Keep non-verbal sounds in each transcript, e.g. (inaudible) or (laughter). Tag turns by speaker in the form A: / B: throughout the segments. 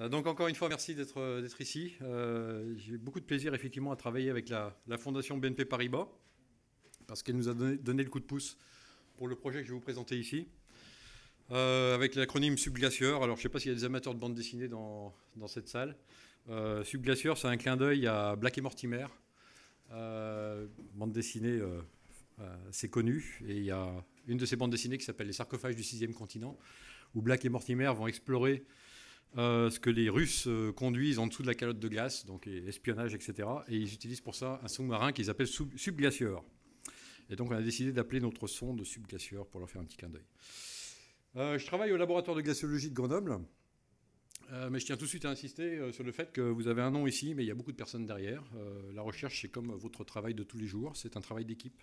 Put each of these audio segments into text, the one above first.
A: Euh, donc encore une fois, merci d'être euh, d'être ici. Euh, j'ai beaucoup de plaisir effectivement à travailler avec la, fondation BNP Paribas parce qu'elle nous a donné, le coup de pouce pour le projet que je vais vous présenter ici avec l'acronyme Subglacieur. Alors je ne sais pas s'il y a des amateurs de bande dessinée dans, cette salle. Euh, Subglacieur, c'est un clin d'œil à Black et Mortimer. bande dessinée, c'est connu et il y a une de ces bandes dessinées qui s'appelle Les sarcophages du sixième continent où Black et Mortimer vont explorer euh, ce que les Russes euh, conduisent en dessous de la calotte de glace, donc espionnage, etc. Et ils utilisent pour ça un sous-marin qu'ils appellent sub Et donc on a décidé d'appeler notre sonde subglacieur pour leur faire un petit clin d'œil. Euh, je travaille au laboratoire de glaciologie de Grenoble, mais je tiens tout de suite à insister sur le fait que vous avez un nom ici, mais il y a beaucoup de personnes derrière. la recherche, c'est comme votre travail de tous les jours, c'est un travail d'équipe.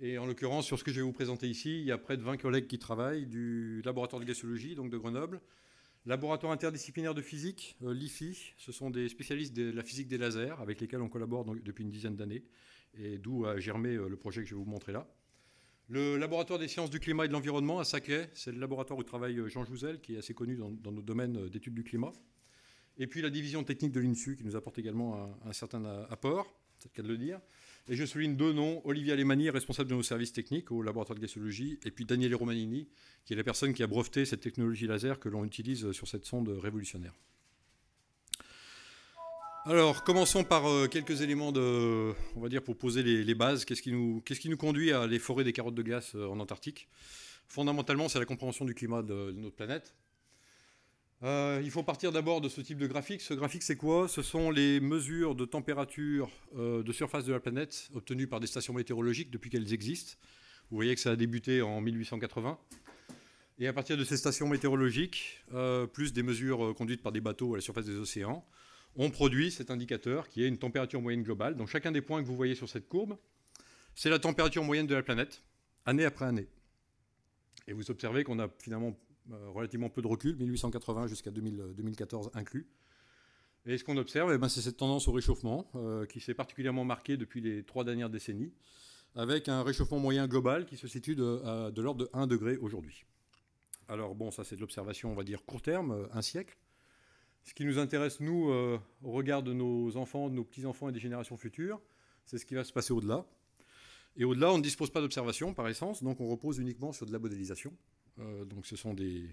A: Et en l'occurrence, sur ce que je vais vous présenter ici, il y a près de 20 collègues qui travaillent du laboratoire de glaciologie, donc de Grenoble, Laboratoire interdisciplinaire de physique, euh, l'IFI, ce sont des spécialistes de la physique des lasers avec lesquels on collabore depuis une dizaine d'années et d'où a germé euh, le projet que je vais vous montrer là. Le laboratoire des sciences du climat et de l'environnement à Saclay, c'est le laboratoire où travaille euh, Jean Jouzel qui est assez connu dans, nos domaines d'études du climat. Et puis la division technique de l'INSU qui nous apporte également un certain apport, c'est le cas de le dire. Et je souligne deux noms, Olivier Alemani, responsable de nos services techniques au laboratoire de glaciologie, et puis Daniele Romanini, qui est la personne qui a breveté cette technologie laser que l'on utilise sur cette sonde révolutionnaire. Alors, commençons par euh, quelques éléments de, on va dire, pour poser les, bases. Qu'est-ce qui, nous, qu'est-ce qui nous conduit à les forêts des carottes de glace euh, en Antarctique Fondamentalement, c'est la compréhension du climat de notre planète. Euh, il faut partir d'abord de ce type de graphique. Ce graphique, c'est quoi Ce sont les mesures de température euh, de surface de la planète obtenues par des stations météorologiques depuis qu'elles existent. Vous voyez que ça a débuté en 1880. Et à partir de ces stations météorologiques, euh, plus des mesures conduites par des bateaux à la surface des océans, on produit cet indicateur qui est une température moyenne globale. Donc chacun des points que vous voyez sur cette courbe, c'est la température moyenne de la planète, année après année. Et vous observez qu'on a finalement euh, relativement peu de recul, 1880 jusqu'à 2014 euh, inclus. Et ce qu'on observe, eh ben, c'est cette tendance au réchauffement euh, qui s'est particulièrement marquée depuis les trois dernières décennies, avec un réchauffement moyen global qui se situe de, l'ordre de 1 degré aujourd'hui. Alors bon, ça c'est de l'observation, on va dire, court terme, un siècle. Ce qui nous intéresse, nous, au regard de nos enfants, de nos petits-enfants et des générations futures, c'est ce qui va se passer au-delà. Et au-delà, on ne dispose pas d'observation par essence, donc on repose uniquement sur de la modélisation. Euh, donc ce sont des,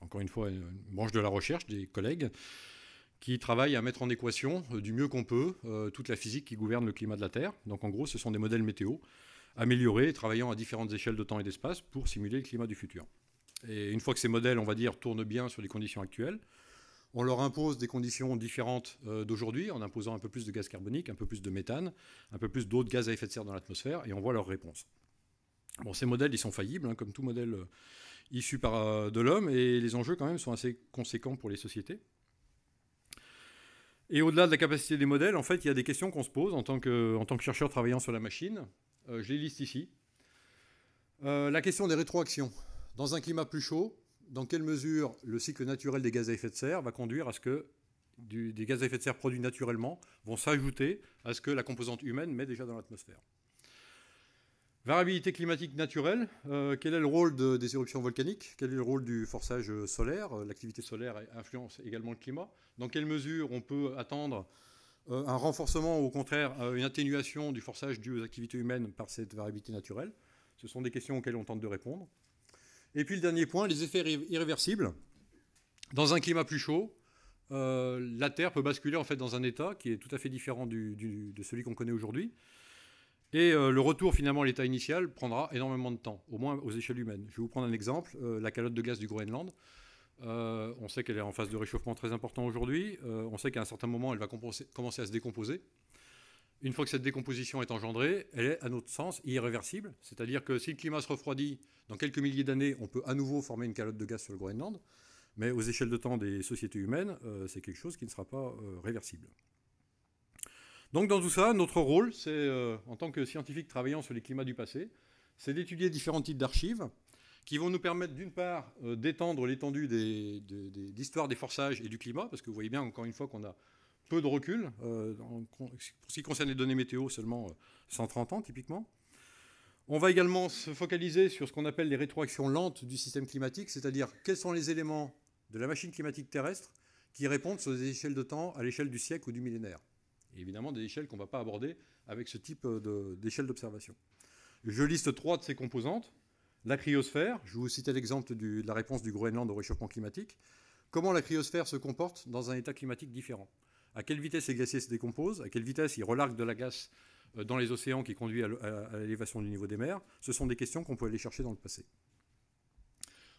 A: encore une fois, une branche de la recherche, des collègues qui travaillent à mettre en équation euh, du mieux qu'on peut euh, toute la physique qui gouverne le climat de la Terre. Donc en gros, ce sont des modèles météo améliorés, travaillant à différentes échelles de temps et d'espace pour simuler le climat du futur. Et une fois que ces modèles, on va dire, tournent bien sur les conditions actuelles, on leur impose des conditions différentes d'aujourd'hui, en imposant un peu plus de gaz carbonique, un peu plus de méthane, un peu plus d'autres gaz à effet de serre dans l'atmosphère, et on voit leurs réponses. Bon, ces modèles, ils sont faillibles, hein, comme tout modèle issus par, euh, de l'homme, et les enjeux quand même sont assez conséquents pour les sociétés. Et au-delà de la capacité des modèles, en fait, il y a des questions qu'on se pose en tant que, chercheur travaillant sur la machine. Euh, je les liste ici. Euh, la question des rétroactions. Dans un climat plus chaud, dans quelle mesure le cycle naturel des gaz à effet de serre va conduire à ce que des gaz à effet de serre produits naturellement vont s'ajouter à ce que la composante humaine met déjà dans l'atmosphère Variabilité climatique naturelle, euh, quel est le rôle des éruptions volcaniques Quel est le rôle du forçage solaire euh, L'activité solaire influence également le climat. Dans quelle mesure on peut attendre euh, un renforcement ou au contraire une atténuation du forçage dû aux activités humaines par cette variabilité naturelle Ce sont des questions auxquelles on tente de répondre. Et puis le dernier point, les effets irréversibles. Dans un climat plus chaud, la Terre peut basculer en fait dans un état qui est tout à fait différent de celui qu'on connaît aujourd'hui. Et euh, le retour finalement à l'état initial prendra énormément de temps, au moins aux échelles humaines. Je vais vous prendre un exemple, euh, la calotte de gaz du Groenland. Euh, on sait qu'elle est en phase de réchauffement très important aujourd'hui. on sait qu'à un certain moment, elle va commencer à se décomposer. Une fois que cette décomposition est engendrée, elle est, à notre sens, irréversible. C'est-à-dire que si le climat se refroidit, dans quelques milliers d'années, on peut à nouveau former une calotte de gaz sur le Groenland. Mais aux échelles de temps des sociétés humaines, c'est quelque chose qui ne sera pas réversible. Donc dans tout ça, notre rôle, c'est euh, en tant que scientifique travaillant sur les climats du passé, c'est d'étudier différents types d'archives qui vont nous permettre d'une part euh, d'étendre l'étendue des, l'histoire des, d'histoire des forçages et du climat, parce que vous voyez bien encore une fois qu'on a peu de recul, euh, pour ce qui concerne les données météo, seulement 130 ans typiquement. On va également se focaliser sur ce qu'on appelle les rétroactions lentes du système climatique, c'est-à-dire quels sont les éléments de la machine climatique terrestre qui répondent sur des échelles de temps à l'échelle du siècle ou du millénaire évidemment, des échelles qu'on ne va pas aborder avec ce type euh, d'échelle d'observation. Je liste trois de ces composantes. La cryosphère, je vous cite l'exemple de la réponse du Groenland au réchauffement climatique. Comment la cryosphère se comporte dans un état climatique différent À quelle vitesse les glaciers se décomposent À quelle vitesse ils relarguent de la glace euh, dans les océans qui conduit à l'élévation du niveau des mers Ce sont des questions qu'on peut aller chercher dans le passé.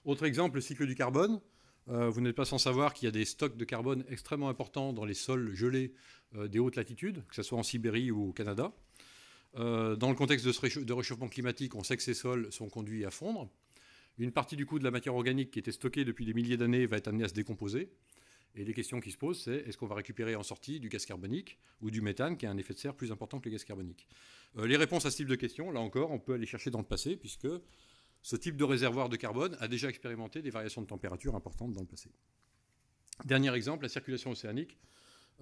A: Autre exemple, le cycle du carbone. Euh, vous n'êtes pas sans savoir qu'il y a des stocks de carbone extrêmement importants dans les sols gelés euh, des hautes latitudes, que ce soit en Sibérie ou au Canada. Euh, dans le contexte de, de, réchauffement climatique, on sait que ces sols sont conduits à fondre. Une partie du coût de la matière organique qui était stockée depuis des milliers d'années va être amenée à se décomposer. Et les questions qui se posent, c'est est-ce qu'on va récupérer en sortie du gaz carbonique ou du méthane, qui a un effet de serre plus important que le gaz carbonique Les réponses à ce type de questions, là encore, on peut aller chercher dans le passé, puisque ce type de réservoir de carbone a déjà expérimenté des variations de température importantes dans le passé. Dernier exemple, la circulation océanique.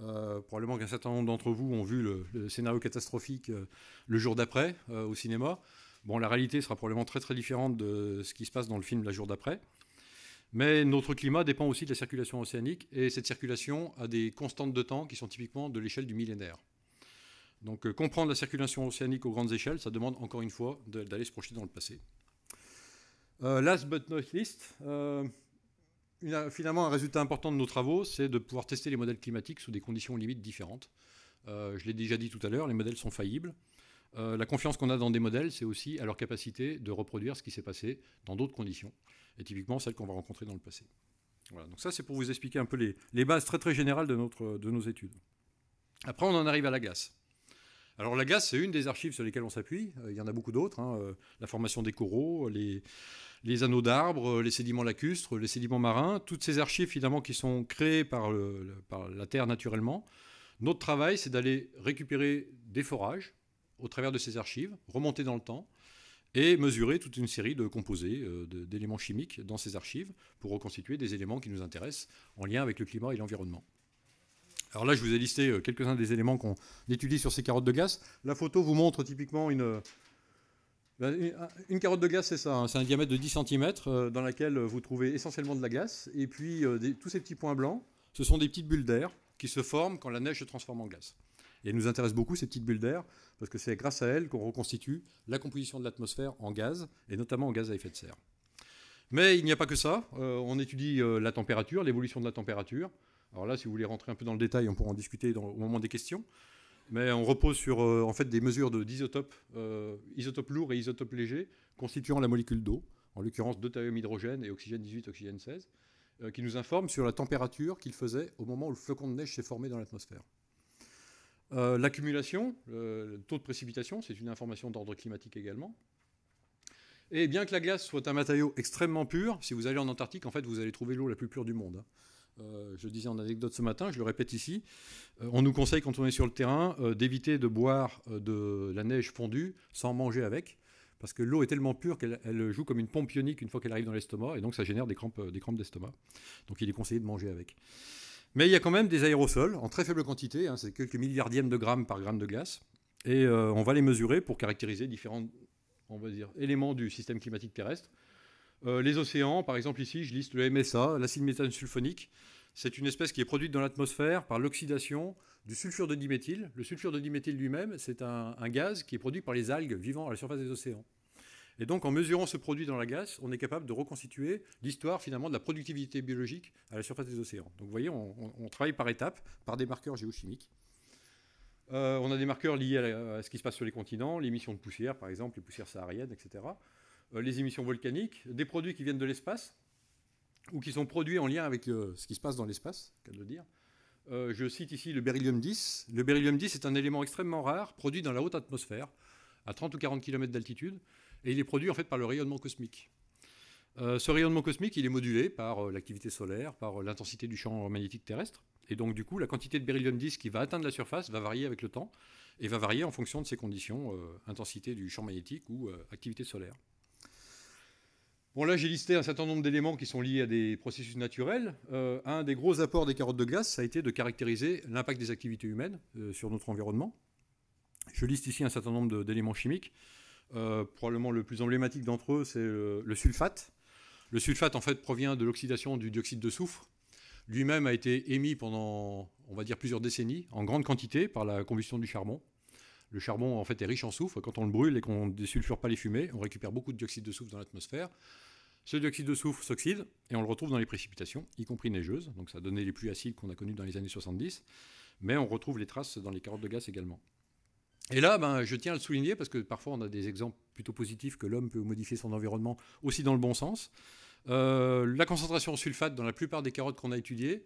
A: Euh, probablement qu'un certain nombre d'entre vous ont vu le, scénario catastrophique euh, le jour d'après euh, au cinéma. Bon, la réalité sera probablement très très différente de ce qui se passe dans le film le jour d'après. Mais notre climat dépend aussi de la circulation océanique et cette circulation a des constantes de temps qui sont typiquement de l'échelle du millénaire. Donc comprendre la circulation océanique aux grandes échelles, ça demande encore une fois d'aller se projeter dans le passé. Euh, last but not least, euh, finalement, un résultat important de nos travaux, c'est de pouvoir tester les modèles climatiques sous des conditions limites différentes. Euh, je l'ai déjà dit tout à l'heure, les modèles sont faillibles. la confiance qu'on a dans des modèles, c'est aussi à leur capacité de reproduire ce qui s'est passé dans d'autres conditions, et typiquement celles qu'on va rencontrer dans le passé. Voilà, donc ça c'est pour vous expliquer un peu les, bases très très générales de, de nos études. Après on en arrive à la glace. Alors la glace, c'est une des archives sur lesquelles on s'appuie. Euh, il y en a beaucoup d'autres. Hein. Euh, la formation des coraux, les, anneaux d'arbres, euh, les sédiments lacustres, les sédiments marins. Toutes ces archives finalement qui sont créées par, la Terre naturellement. Notre travail, c'est d'aller récupérer des forages au travers de ces archives, remonter dans le temps et mesurer toute une série de composés, d'éléments chimiques dans ces archives pour reconstituer des éléments qui nous intéressent en lien avec le climat et l'environnement. Alors là, je vous ai listé euh, quelques-uns des éléments qu'on étudie sur ces carottes de glace. La photo vous montre typiquement une, euh, une carotte de glace, c'est ça, hein. c'est un diamètre de 10 cm euh, dans laquelle vous trouvez essentiellement de la glace. Et puis tous ces petits points blancs, ce sont des petites bulles d'air qui se forment quand la neige se transforme en glace. Et nous intéressent beaucoup, ces petites bulles d'air, parce que c'est grâce à elles qu'on reconstitue la composition de l'atmosphère en gaz, et notamment en gaz à effet de serre. Mais il n'y a pas que ça. on étudie la température, l'évolution de la température. Alors là, si vous voulez rentrer un peu dans le détail, on pourra en discuter au moment des questions. Mais on repose sur euh, des mesures d'isotopes, euh, isotopes lourds et isotopes légers, constituant la molécule d'eau, en l'occurrence deutérium hydrogène et oxygène 18, oxygène 16, euh, qui nous informent sur la température qu'il faisait au moment où le flocon de neige s'est formé dans l'atmosphère. L'accumulation, le taux de précipitation, c'est une information d'ordre climatique également. Et bien que la glace soit un matériau extrêmement pur, si vous allez en Antarctique, en fait, vous allez trouver l'eau la plus pure du monde. Hein. Euh, je disais en anecdote ce matin, je le répète ici, euh, on nous conseille quand on est sur le terrain euh, d'éviter de boire de la neige fondue sans manger avec, parce que l'eau est tellement pure qu'elle joue comme une pompe ionique une fois qu'elle arrive dans l'estomac, et donc ça génère des crampes des crampes d'estomac. Donc il est conseillé de manger avec. Mais il y a quand même des aérosols en très faible quantité, hein, c'est quelques milliardièmes de grammes par gramme de glace, et on va les mesurer pour caractériser différents éléments du système climatique terrestre. Euh, les océans, par exemple ici, je liste le MSA, l'acide méthane sulfonique. C'est une espèce qui est produite dans l'atmosphère par l'oxydation du sulfure de diméthyle. Le sulfure de diméthyle lui-même, c'est un, gaz qui est produit par les algues vivant à la surface des océans. Et donc, en mesurant ce produit dans la glace, on est capable de reconstituer l'histoire finalement de la productivité biologique à la surface des océans. Donc, vous voyez, on, travaille par étapes, par des marqueurs géochimiques. Euh, on a des marqueurs liés à, à, ce qui se passe sur les continents, l'émission de poussière, par exemple, les poussières sahariennes, etc. Euh, les émissions volcaniques, des produits qui viennent de l'espace ou qui sont produits en lien avec euh, ce qui se passe dans l'espace, qu'à dire. Euh, je cite ici le beryllium 10. Le beryllium 10 est un élément extrêmement rare, produit dans la haute atmosphère, à 30 ou 40 km d'altitude, et il est produit en fait par le rayonnement cosmique. ce rayonnement cosmique, il est modulé par l'activité solaire, par l'intensité du champ magnétique terrestre. Et donc, du coup, la quantité de beryllium 10 qui va atteindre la surface va varier avec le temps et va varier en fonction de ces conditions, intensité du champ magnétique ou activité solaire. Bon, là, j'ai listé un certain nombre d'éléments qui sont liés à des processus naturels. Euh, un des gros apports des carottes de glace, ça a été de caractériser l'impact des activités humaines euh, sur notre environnement. Je liste ici un certain nombre d'éléments chimiques. Euh, probablement le plus emblématique d'entre eux, c'est le, sulfate. Le sulfate, en fait, provient de l'oxydation du dioxyde de soufre. Lui-même a été émis pendant, on va dire, plusieurs décennies, en grande quantité, par la combustion du charbon. Le charbon, en fait, est riche en soufre. Quand on le brûle et qu'on ne désulfure pas les fumées, on récupère beaucoup de dioxyde de soufre dans l'atmosphère. Ce dioxyde de soufre s'oxyde et on le retrouve dans les précipitations, y compris neigeuses. Donc ça a donné les pluies acides qu'on a connues dans les années 70. Mais on retrouve les traces dans les carottes de gaz également. Et là, ben, je tiens à le souligner parce que parfois on a des exemples plutôt positifs que l'homme peut modifier son environnement aussi dans le bon sens. Euh, la concentration en sulfate dans la plupart des carottes qu'on a étudiées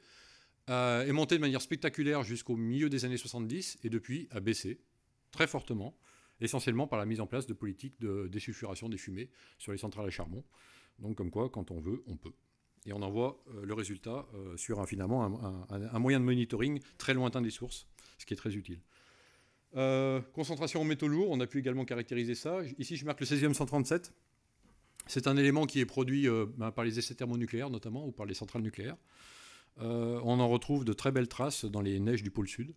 A: euh, est montée de manière spectaculaire jusqu'au milieu des années 70 et depuis a baissé très fortement, essentiellement par la mise en place de politiques de désulfuration des fumées sur les centrales à charbon. Donc comme quoi, quand on veut, on peut. Et on envoie euh, le résultat euh, sur un, finalement un, moyen de monitoring très lointain des sources, ce qui est très utile. Euh, concentration en métaux lourds, on a pu également caractériser ça. Ici, je marque le 16e 137. C'est un élément qui est produit ben, par les essais thermonucléaires notamment, ou par les centrales nucléaires. on en retrouve de très belles traces dans les neiges du pôle Sud.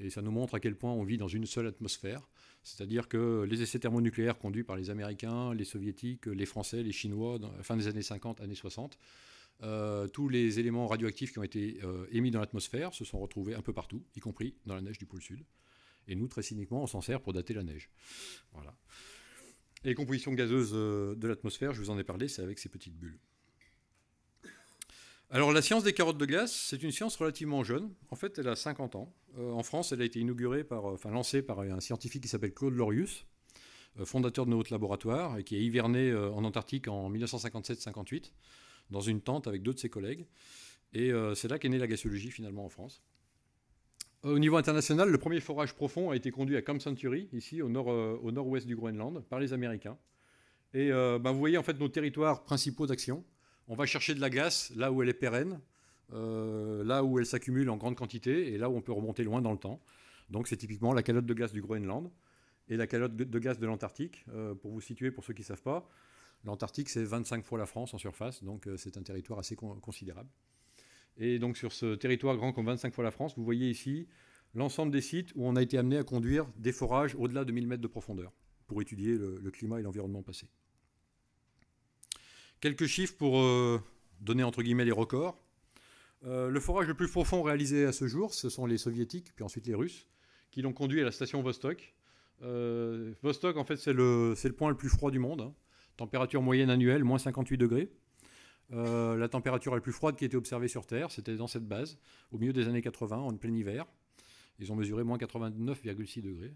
A: Et ça nous montre à quel point on vit dans une seule atmosphère. C'est-à-dire que les essais thermonucléaires conduits par les Américains, les Soviétiques, les Français, les Chinois, fin des années 50, années 60, euh, tous les éléments radioactifs qui ont été euh, émis dans l'atmosphère se sont retrouvés un peu partout, y compris dans la neige du pôle Sud. Et nous, très cyniquement, on s'en sert pour dater la neige. Voilà. Et composition gazeuse euh, de l'atmosphère, je vous en ai parlé, c'est avec ces petites bulles. Alors la science des carottes de glace, c'est une science relativement jeune. En fait, elle a 50 ans. Euh, en France, elle a été inaugurée par, euh, enfin lancée par un scientifique qui s'appelle Claude Lorius, euh, fondateur de notre laboratoire et qui a hiverné en Antarctique en 1957-58 dans une tente avec deux de ses collègues. Et c'est là qu'est née la glaciologie finalement en France. Au niveau international, le premier forage profond a été conduit à Camp-Century, ici au nord-ouest au nord du Groenland, par les Américains. Et ben, vous voyez en fait nos territoires principaux d'action on va chercher de la glace là où elle est pérenne, euh, là où elle s'accumule en grande quantité et là où on peut remonter loin dans le temps. Donc c'est typiquement la calotte de glace du Groenland et la calotte de glace de l'Antarctique. Euh, pour vous situer, pour ceux qui ne savent pas, l'Antarctique c'est 25 fois la France en surface, donc euh, c'est un territoire assez considérable. Et donc sur ce territoire grand comme 25 fois la France, vous voyez ici l'ensemble des sites où on a été amené à conduire des forages au-delà de 1000 mètres de profondeur pour étudier le climat et l'environnement passé. Quelques chiffres pour euh, donner entre guillemets les records. Euh, le forage le plus profond réalisé à ce jour, ce sont les Soviétiques, puis ensuite les Russes, qui l'ont conduit à la station Vostok. Euh, Vostok, en fait, c'est le, point le plus froid du monde. Hein. Température moyenne annuelle, moins 58 degrés. la température la plus froide qui a été observée sur Terre, c'était dans cette base, au milieu des années 80, en plein hiver. Ils ont mesuré moins 89,6 degrés.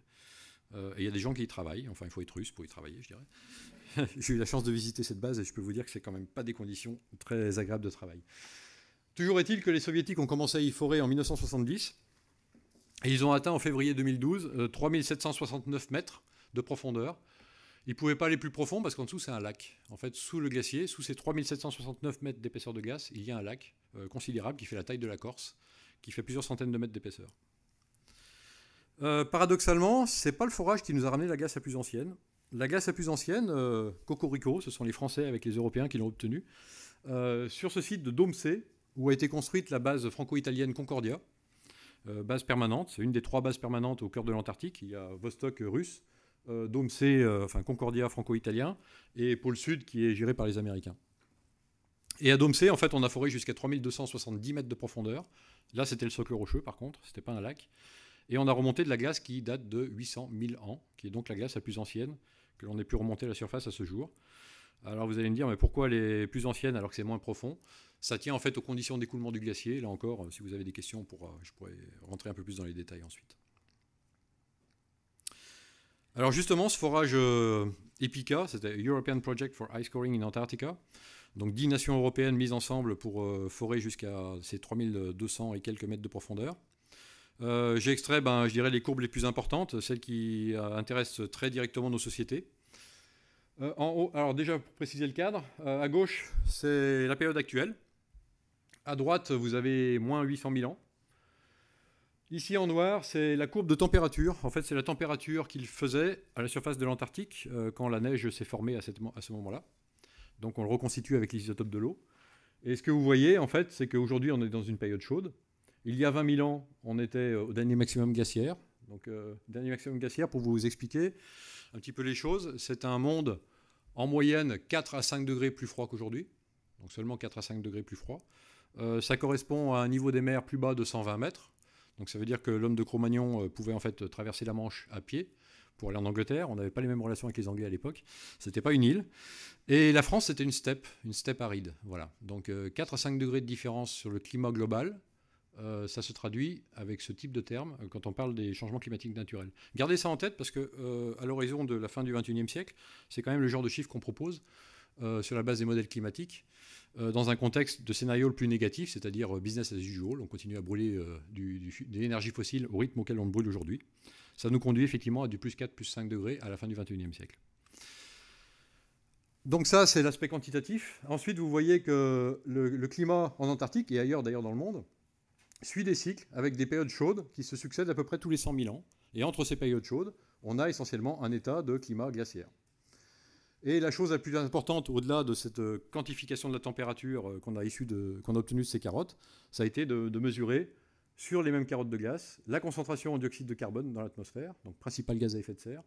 A: Euh, et il y a des gens qui y travaillent. Enfin, il faut être russe pour y travailler, je dirais. (laughs) J'ai eu la chance de visiter cette base et je peux vous dire que ce c'est quand même pas des conditions très agréables de travail. Toujours est-il que les soviétiques ont commencé à y forer en 1970 et ils ont atteint en février 2012 3769 euh, mètres de profondeur. Ils ne pouvaient pas aller plus profond parce qu'en dessous, c'est un lac. En fait, sous le glacier, sous ces 3769 mètres d'épaisseur de gaz, il y a un lac euh, considérable qui fait la taille de la Corse, qui fait plusieurs centaines de mètres d'épaisseur. Paradoxalement, euh, paradoxalement, c'est pas le forage qui nous a ramené la glace la plus ancienne. La glace la plus ancienne, euh, Cocorico, ce sont les Français avec les Européens qui l'ont obtenue, euh, sur ce site de C, où a été construite la base franco-italienne Concordia, base permanente, c'est une des trois bases permanentes au cœur de l'Antarctique, il y a Vostok russe, C, enfin Concordia franco-italien, et Pôle Sud qui est géré par les Américains. Et à C, en fait, on a foré jusqu'à 3270 mètres de profondeur. Là, c'était le socle rocheux, par contre, ce n'était pas un lac. Et on a remonté de la glace qui date de 800 000 ans, qui est donc la glace la plus ancienne que l'on ait pu remonter à la surface à ce jour. Alors vous allez me dire, mais pourquoi elle est plus ancienne alors que c'est moins profond Ça tient en fait aux conditions d'écoulement du glacier. Là encore, euh, si vous avez des questions, pour, je pourrais rentrer un peu plus dans les détails ensuite. Alors justement, ce forage EPICA, euh, c'était European Project for Ice Coring in Antarctica, donc 10 nations européennes mises ensemble pour euh, forer jusqu'à ces 3200 et quelques mètres de profondeur. Euh, j'ai extrait, ben, je dirais, les courbes les plus importantes, celles qui euh, intéressent très directement nos sociétés. Euh, en haut, alors déjà pour préciser le cadre, à gauche c'est la période actuelle. À droite, vous avez moins 800 000 ans. Ici en noir, c'est la courbe de température. En fait, c'est la température qu'il faisait à la surface de l'Antarctique quand la neige s'est formée à, cette, à ce moment-là. Donc on le reconstitue avec les isotopes de l'eau. Et ce que vous voyez, en fait, c'est qu'aujourd'hui, on est dans une période chaude. Il y a 20 000 ans, on était au dernier maximum glaciaire. Donc, euh, dernier maximum glaciaire, pour vous expliquer un petit peu les choses, c'est un monde en moyenne 4 à 5 degrés plus froid qu'aujourd'hui. Donc, seulement 4 à 5 degrés plus froid. Euh, ça correspond à un niveau des mers plus bas de 120 mètres. Donc, ça veut dire que l'homme de Cro-Magnon euh, pouvait en fait traverser la Manche à pied pour aller en Angleterre. On n'avait pas les mêmes relations avec les Anglais à l'époque. C'était pas une île. Et la France, c'était une steppe, une steppe aride. Voilà. Donc, 4 à 5 degrés de différence sur le climat global euh, ça se traduit avec ce type de terme euh, quand on parle des changements climatiques naturels. Gardez ça en tête parce que euh, à l'horizon de la fin du XXIe siècle, c'est quand même le genre de chiffre qu'on propose sur la base des modèles climatiques dans un contexte de scénario le plus négatif, c'est-à-dire business as usual, on continue à brûler du, énergies de l'énergie au rythme auquel on le brûle aujourd'hui. Ça nous conduit effectivement à du plus 4, plus 5 degrés à la fin du XXIe siècle. Donc ça, c'est l'aspect quantitatif. Ensuite, vous voyez que le climat en Antarctique et ailleurs d'ailleurs dans le monde, suit des cycles avec des périodes chaudes qui se succèdent à peu près tous les 100 000 ans. Et entre ces périodes chaudes, on a essentiellement un état de climat glaciaire. Et la chose la plus importante, au-delà de cette euh, quantification de la température euh, qu'on a, de, qu'on a obtenue de ces carottes, ça a été de, mesurer sur les mêmes carottes de glace la concentration en dioxyde de carbone dans l'atmosphère, donc principal gaz à effet de serre,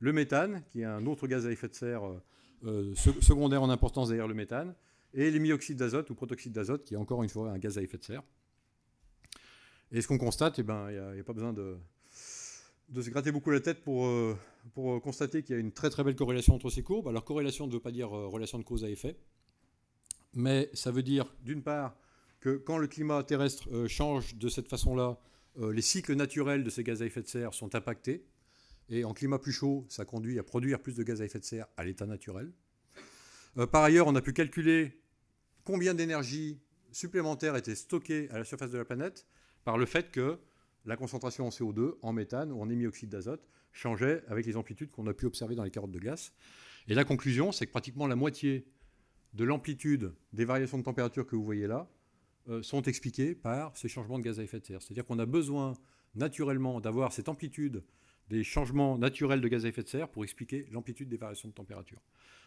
A: le méthane, qui est un autre gaz à effet de serre euh, secondaire en importance derrière le méthane, et les myoxydes d'azote ou protoxyde d'azote, qui est encore une fois un gaz à effet de serre. Et ce qu'on constate, eh ben, il n'y a, pas besoin de, se gratter beaucoup la tête pour, euh, euh, constater qu'il y a une très très belle corrélation entre ces courbes. Alors corrélation ne veut pas dire euh, relation de cause à effet, mais ça veut dire d'une part que quand le climat terrestre change de cette façon-là, les cycles naturels de ces gaz à effet de serre sont impactés. Et en climat plus chaud, ça conduit à produire plus de gaz à effet de serre à l'état naturel. par ailleurs, on a pu calculer combien d'énergie supplémentaire était stockée à la surface de la planète par le fait que la concentration en CO2, en méthane ou en hémioxyde d'azote changeait avec les amplitudes qu'on a pu observer dans les carottes de glace. Et la conclusion, c'est que pratiquement la moitié de l'amplitude des variations de température que vous voyez là euh, sont expliquées par ces changements de gaz à effet de serre. C'est-à-dire qu'on a besoin naturellement d'avoir cette amplitude des changements naturels de gaz à effet de serre pour expliquer l'amplitude des variations de température.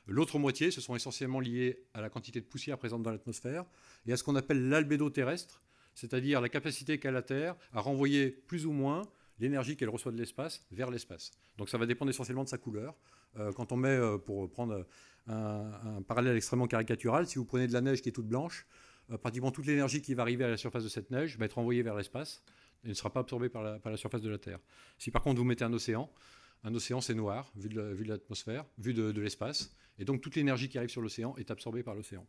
A: L'autre moitié, ce sont essentiellement liés à la quantité de poussière présente dans l'atmosphère et à ce qu'on appelle l'albédo terrestre, c'est-à-dire la capacité qu'a la Terre à renvoyer plus ou moins l'énergie qu'elle reçoit de l'espace vers l'espace. Donc ça va dépendre essentiellement de sa couleur. Euh, quand on met, euh, pour prendre un, parallèle extrêmement caricatural, si vous prenez de la neige qui est toute blanche, euh, pratiquement toute l'énergie qui va arriver à la surface de cette neige va être envoyée vers l'espace et ne sera pas absorbée par la, surface de la Terre. Si par contre vous mettez un océan, un océan c'est noir, vu de l'atmosphère, vu de l'espace, et donc toute l'énergie qui arrive sur l'océan est absorbée par l'océan.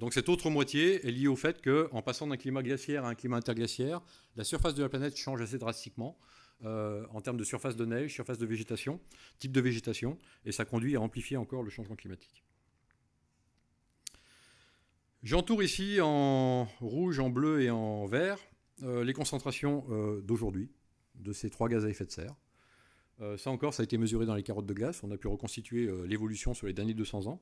A: Donc cette autre moitié est liée au fait qu'en passant d'un climat glaciaire à un climat interglaciaire, la surface de la planète change assez drastiquement euh, en termes de surface de neige, surface de végétation, type de végétation, et ça conduit à amplifier encore le changement climatique. J'entoure ici en rouge, en bleu et en vert euh, les concentrations euh, d'aujourd'hui de ces trois gaz à effet de serre. ça encore, ça a été mesuré dans les carottes de glace. On a pu reconstituer l'évolution sur les derniers 200 ans.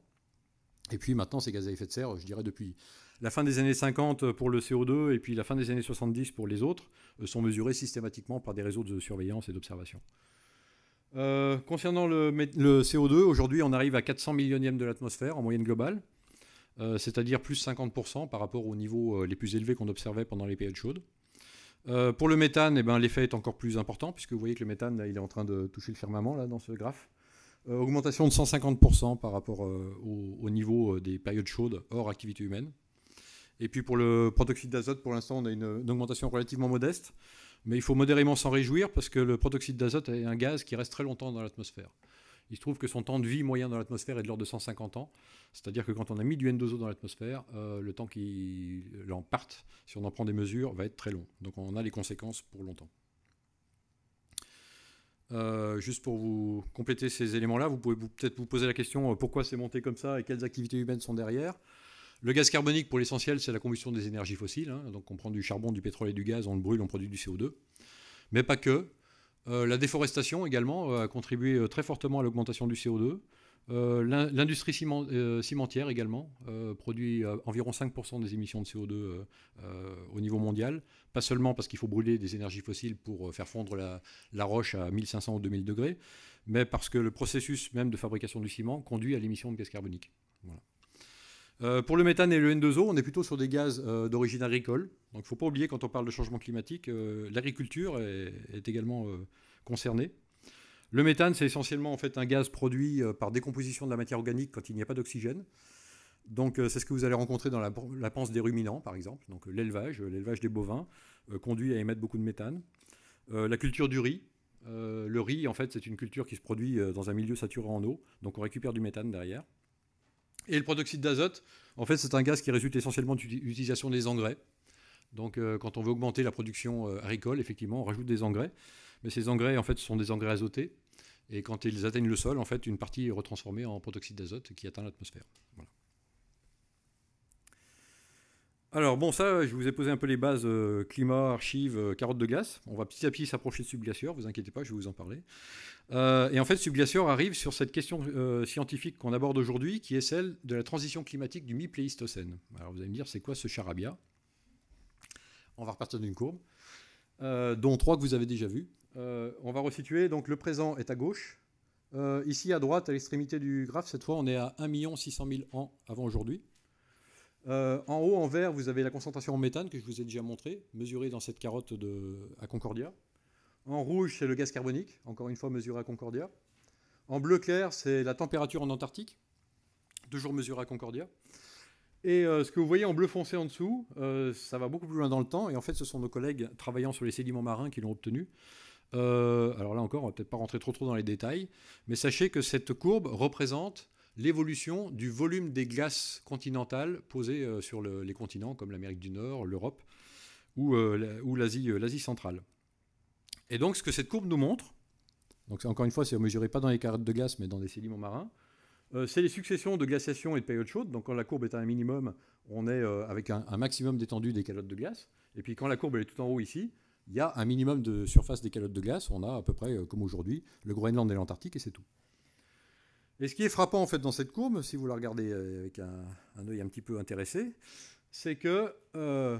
A: Et puis maintenant, ces gaz à effet de serre, je dirais depuis la fin des années 50 pour le CO2 et puis la fin des années 70 pour les autres, euh, sont mesurés systématiquement par des réseaux de surveillance et d'observation. Euh, concernant le, CO2, aujourd'hui on arrive à 400 millionièmes de l'atmosphère en moyenne globale, euh, c'est-à-dire plus 50% par rapport aux niveaux les plus élevés qu'on observait pendant les périodes chaudes. pour le méthane, eh ben, l'effet est encore plus important, puisque vous voyez que le méthane, il est en train de toucher le firmament là, dans ce graphe. Euh, augmentation de 150% par rapport euh, au, niveau euh, des périodes chaudes hors activité humaine. Et puis pour le protoxyde d'azote, pour l'instant, on a une, augmentation relativement modeste, mais il faut modérément s'en réjouir parce que le protoxyde d'azote est un gaz qui reste très longtemps dans l'atmosphère. Il se trouve que son temps de vie moyen dans l'atmosphère est de l'ordre de 150 ans, c'est-à-dire que quand on a mis du N2O dans l'atmosphère, le temps qu'il en parte, si on en prend des mesures, va être très long. Donc on a les conséquences pour longtemps. Euh, juste pour vous compléter ces éléments-là, vous pouvez peut-être vous poser la question euh, pourquoi c'est monté comme ça et quelles activités humaines sont derrière. Le gaz carbonique, pour l'essentiel, c'est la combustion des énergies fossiles. Hein. donc on prend du charbon, du pétrole et du gaz, on le brûle, on produit du CO2. Mais pas que. Euh, la déforestation également a contribué très fortement à l'augmentation du CO2. Euh, l'industrie euh, cimentière également euh, produit environ 5% des émissions de CO2 au niveau mondial, pas seulement parce qu'il faut brûler des énergies fossiles pour faire fondre la, roche à 1500 ou 2000 degrés, mais parce que le processus même de fabrication du ciment conduit à l'émission de gaz carbonique. pour le méthane et le N2O, on est plutôt sur des gaz d'origine agricole. Donc il ne faut pas oublier, quand on parle de changement climatique, l'agriculture est, également concernée. Le méthane, c'est essentiellement en fait un gaz produit euh, par décomposition de la matière organique quand il n'y a pas d'oxygène. Donc euh, c'est ce que vous allez rencontrer dans la, panse des ruminants, par exemple. Donc euh, l'élevage, l'élevage des bovins conduit à émettre beaucoup de méthane. la culture du riz. le riz, en fait, c'est une culture qui se produit dans un milieu saturé en eau, donc on récupère du méthane derrière. Et le protoxyde d'azote, en fait, c'est un gaz qui résulte essentiellement de l'utilisation des engrais. Donc quand on veut augmenter la production agricole, effectivement, on rajoute des engrais. Mais ces engrais, en fait, sont des engrais azotés. Et quand ils atteignent le sol, en fait, une partie est retransformée en protoxyde d'azote qui atteint l'atmosphère. Alors bon, ça, je vous ai posé un peu les bases euh, climat, archives, euh, carottes de glace. On va petit à petit s'approcher de Subglaciaire, vous inquiétez pas, je vais vous en parler. Euh, et en fait, Subglaciaire arrive sur cette question scientifique qu'on aborde aujourd'hui, qui est celle de la transition climatique du mi-pléistocène. Alors vous allez me dire, c'est quoi ce charabia On va repartir d'une courbe, dont trois que vous avez déjà vues. Euh, on va resituer. Donc le présent est à gauche. Euh, ici à droite, à l'extrémité du graphe, cette fois, on est à 1 600 000 ans avant aujourd'hui. Euh, en haut, en vert, vous avez la concentration en méthane que je vous ai déjà montré, mesurée dans cette carotte de, à Concordia. En rouge, c'est le gaz carbonique, encore une fois mesuré à Concordia. En bleu clair, c'est la température en Antarctique, toujours mesurée à Concordia. Et ce que vous voyez en bleu foncé en dessous, ça va beaucoup plus loin dans le temps. Et en fait, ce sont nos collègues travaillant sur les sédiments marins qui l'ont obtenu. Euh, alors là encore, on va peut-être pas rentrer trop trop dans les détails, mais sachez que cette courbe représente l'évolution du volume des glaces continentales posées euh, sur les continents comme l'Amérique du Nord, l'Europe ou, euh, l'Asie centrale. Et donc ce que cette courbe nous montre, donc encore une fois, c'est mesuré pas dans les carottes de glace, mais dans des sédiments marins, c'est les successions de glaciations et de périodes chaudes. Donc quand la courbe est à un minimum, on est avec un, maximum d'étendue des calottes de glace. Et puis quand la courbe elle est tout en haut ici, il y a un minimum de surface des calottes de glace. On a à peu près, euh, comme aujourd'hui, le Groenland et l'Antarctique, et c'est tout. Et ce qui est frappant en fait dans cette courbe, si vous la regardez euh, avec un, un œil un petit peu intéressé, c'est que euh,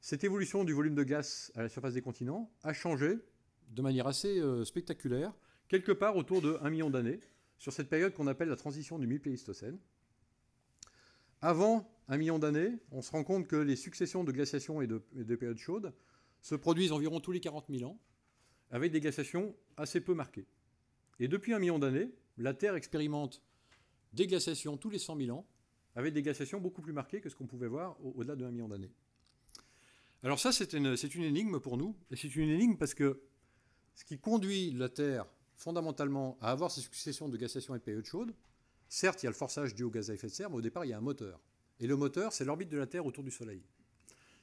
A: cette évolution du volume de glace à la surface des continents a changé de manière assez spectaculaire, quelque part autour de 1 million d'années, sur cette période qu'on appelle la transition du mi-pléistocène. Avant un million d'années, on se rend compte que les successions de glaciations et de périodes chaudes se produisent environ tous les 40 000 ans, avec des glaciations assez peu marquées. Et depuis un million d'années, la Terre expérimente des glaciations tous les 100 000 ans, avec des glaciations beaucoup plus marquées que ce qu'on pouvait voir au-delà de un million d'années. Alors ça, c'est une, énigme pour nous, et c'est une énigme parce que ce qui conduit la Terre fondamentalement à avoir ces successions de glaciations et de périodes chaudes, certes, il y a le forçage dû au gaz à effet de serre, mais au départ, il y a un moteur. Et le moteur, c'est l'orbite de la Terre autour du Soleil.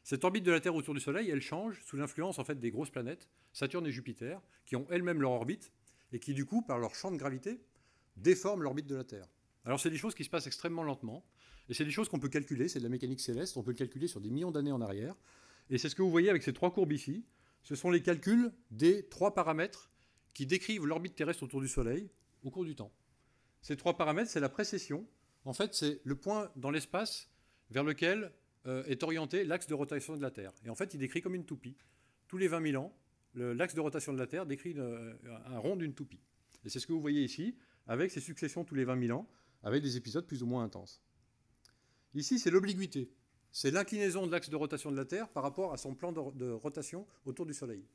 A: Cette orbite de la Terre autour du Soleil, elle change sous l'influence en fait des grosses planètes, Saturne et Jupiter, qui ont elles-mêmes leur orbite et qui du coup, par leur champ de gravité, déforment l'orbite de la Terre. Alors c'est des choses qui se passent extrêmement lentement, et c'est des choses qu'on peut calculer, c'est de la mécanique céleste, on peut le calculer sur des millions d'années en arrière, et c'est ce que vous voyez avec ces trois courbes ici, ce sont les calculs des trois paramètres qui décrivent l'orbite terrestre autour du Soleil au cours du temps. Ces trois paramètres, c'est la précession, en fait c'est le point dans l'espace vers lequel euh, est orienté l'axe de rotation de la Terre. Et en fait, il décrit comme une toupie. Tous les 20 000 ans, l'axe de rotation de la Terre décrit euh, un rond d'une toupie. Et c'est ce que vous voyez ici, avec ces successions tous les 20 000 ans, avec des épisodes plus ou moins intenses. Ici, c'est l'obliquité. C'est l'inclinaison de l'axe de rotation de la Terre par rapport à son plan de, rotation autour du Soleil.